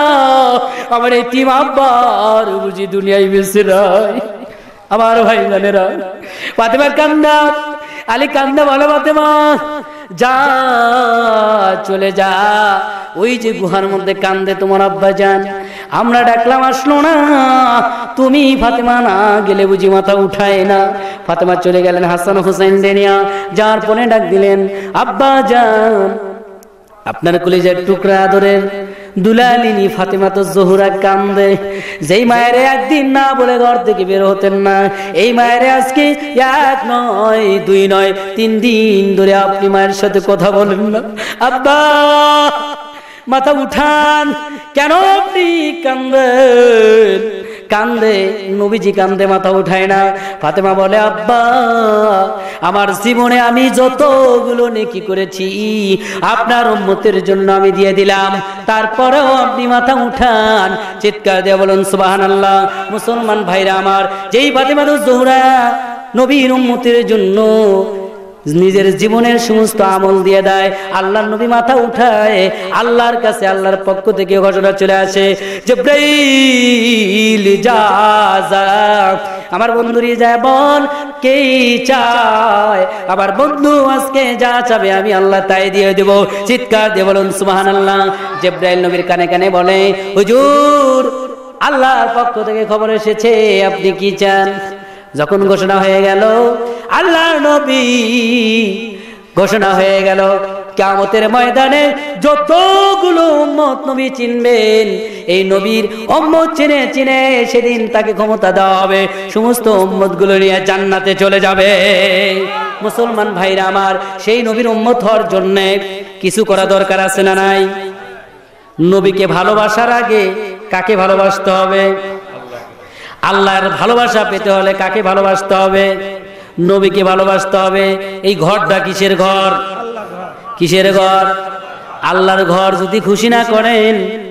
আমার এই টিম আব্বার বুঝি দুনিয়ায় বেশি আমার ভাই জানেরা পাতেমার কান্দা আলী কান্দা ভালো পাতেমা যা চলে যা ওই যে গুহার মধ্যে কান্দে তোমার আব্বা যান আমরা ডাকলাম আসলো না তুমি ফাতেমা না গেলে বুঝি মাথা উঠায় না ফাতেমা চলে গেলেন হাসান হোসেন দেনিয়া যার পরে ডাক দিলেন আব্বা যান আপনার কলেজের টুকরা আদরের দুলালিনী ফাতেমা তো জহুরা কান্দে যেই মায়ের একদিন না বলে ঘর থেকে বের হতেন না এই মায়ের আজকে এক নয় দুই নয় তিন দিন ধরে আপনি মায়ের সাথে কথা বলেন না আব্বা মাথা উঠান কেন আপনি কান্দেন কান্দে নবীজি কান্দে মাথা উঠায় না ফাতেমা বলে আব্বা আমার জীবনে আমি যতগুলো নেকি করেছি আপনার উন্মতের জন্য আমি দিয়ে দিলাম তারপরেও আপনি মাথা উঠান চিৎকার দিয়ে বলুন সুবাহান আল্লাহ মুসলমান ভাইরা আমার যেই ফাতেমারু জোহরা নবীর উন্মতির জন্য নিজের জীবনের সমস্ত আমল দিয়ে দেয় আল্লাহর নবী মাথা উঠায় আল্লাহর কাছে আল্লাহর পক্ষ থেকে ঘটনা চলে আসে যে আমার বন্ধুরই যায় বল কে চায় আমার বন্ধু আজকে যা চাবে আমি আল্লাহ তাই দিয়ে দেব চিৎকার দিয়ে বলুন সুমাহান আল্লাহ জেব্রাইল নবীর কানে কানে বলে হুজুর আল্লাহর পক্ষ থেকে খবর এসেছে আপনি কি চান যখন ঘোষণা হয়ে গেল আল্লাহ নবী ঘোষণা হয়ে গেল কামতের ময়দানে যতগুলো উম্মত নবী চিনবেন এই নবীর অম্মত চিনে চিনে সেদিন তাকে ক্ষমতা দেওয়া হবে সমস্ত গুলো নিয়ে জান্নাতে চলে যাবে মুসলমান ভাইরা আমার সেই নবীর উম্মত হওয়ার জন্য কিছু করা দরকার আছে না নাই নবীকে ভালোবাসার আগে কাকে ভালোবাসতে হবে আল্লাহর ভালোবাসা পেতে হলে কাকে ভালোবাসতে হবে নবীকে ভালোবাসতে হবে এই ঘরটা কিসের ঘর কিসের ঘর আল্লাহর ঘর যদি খুশি না করেন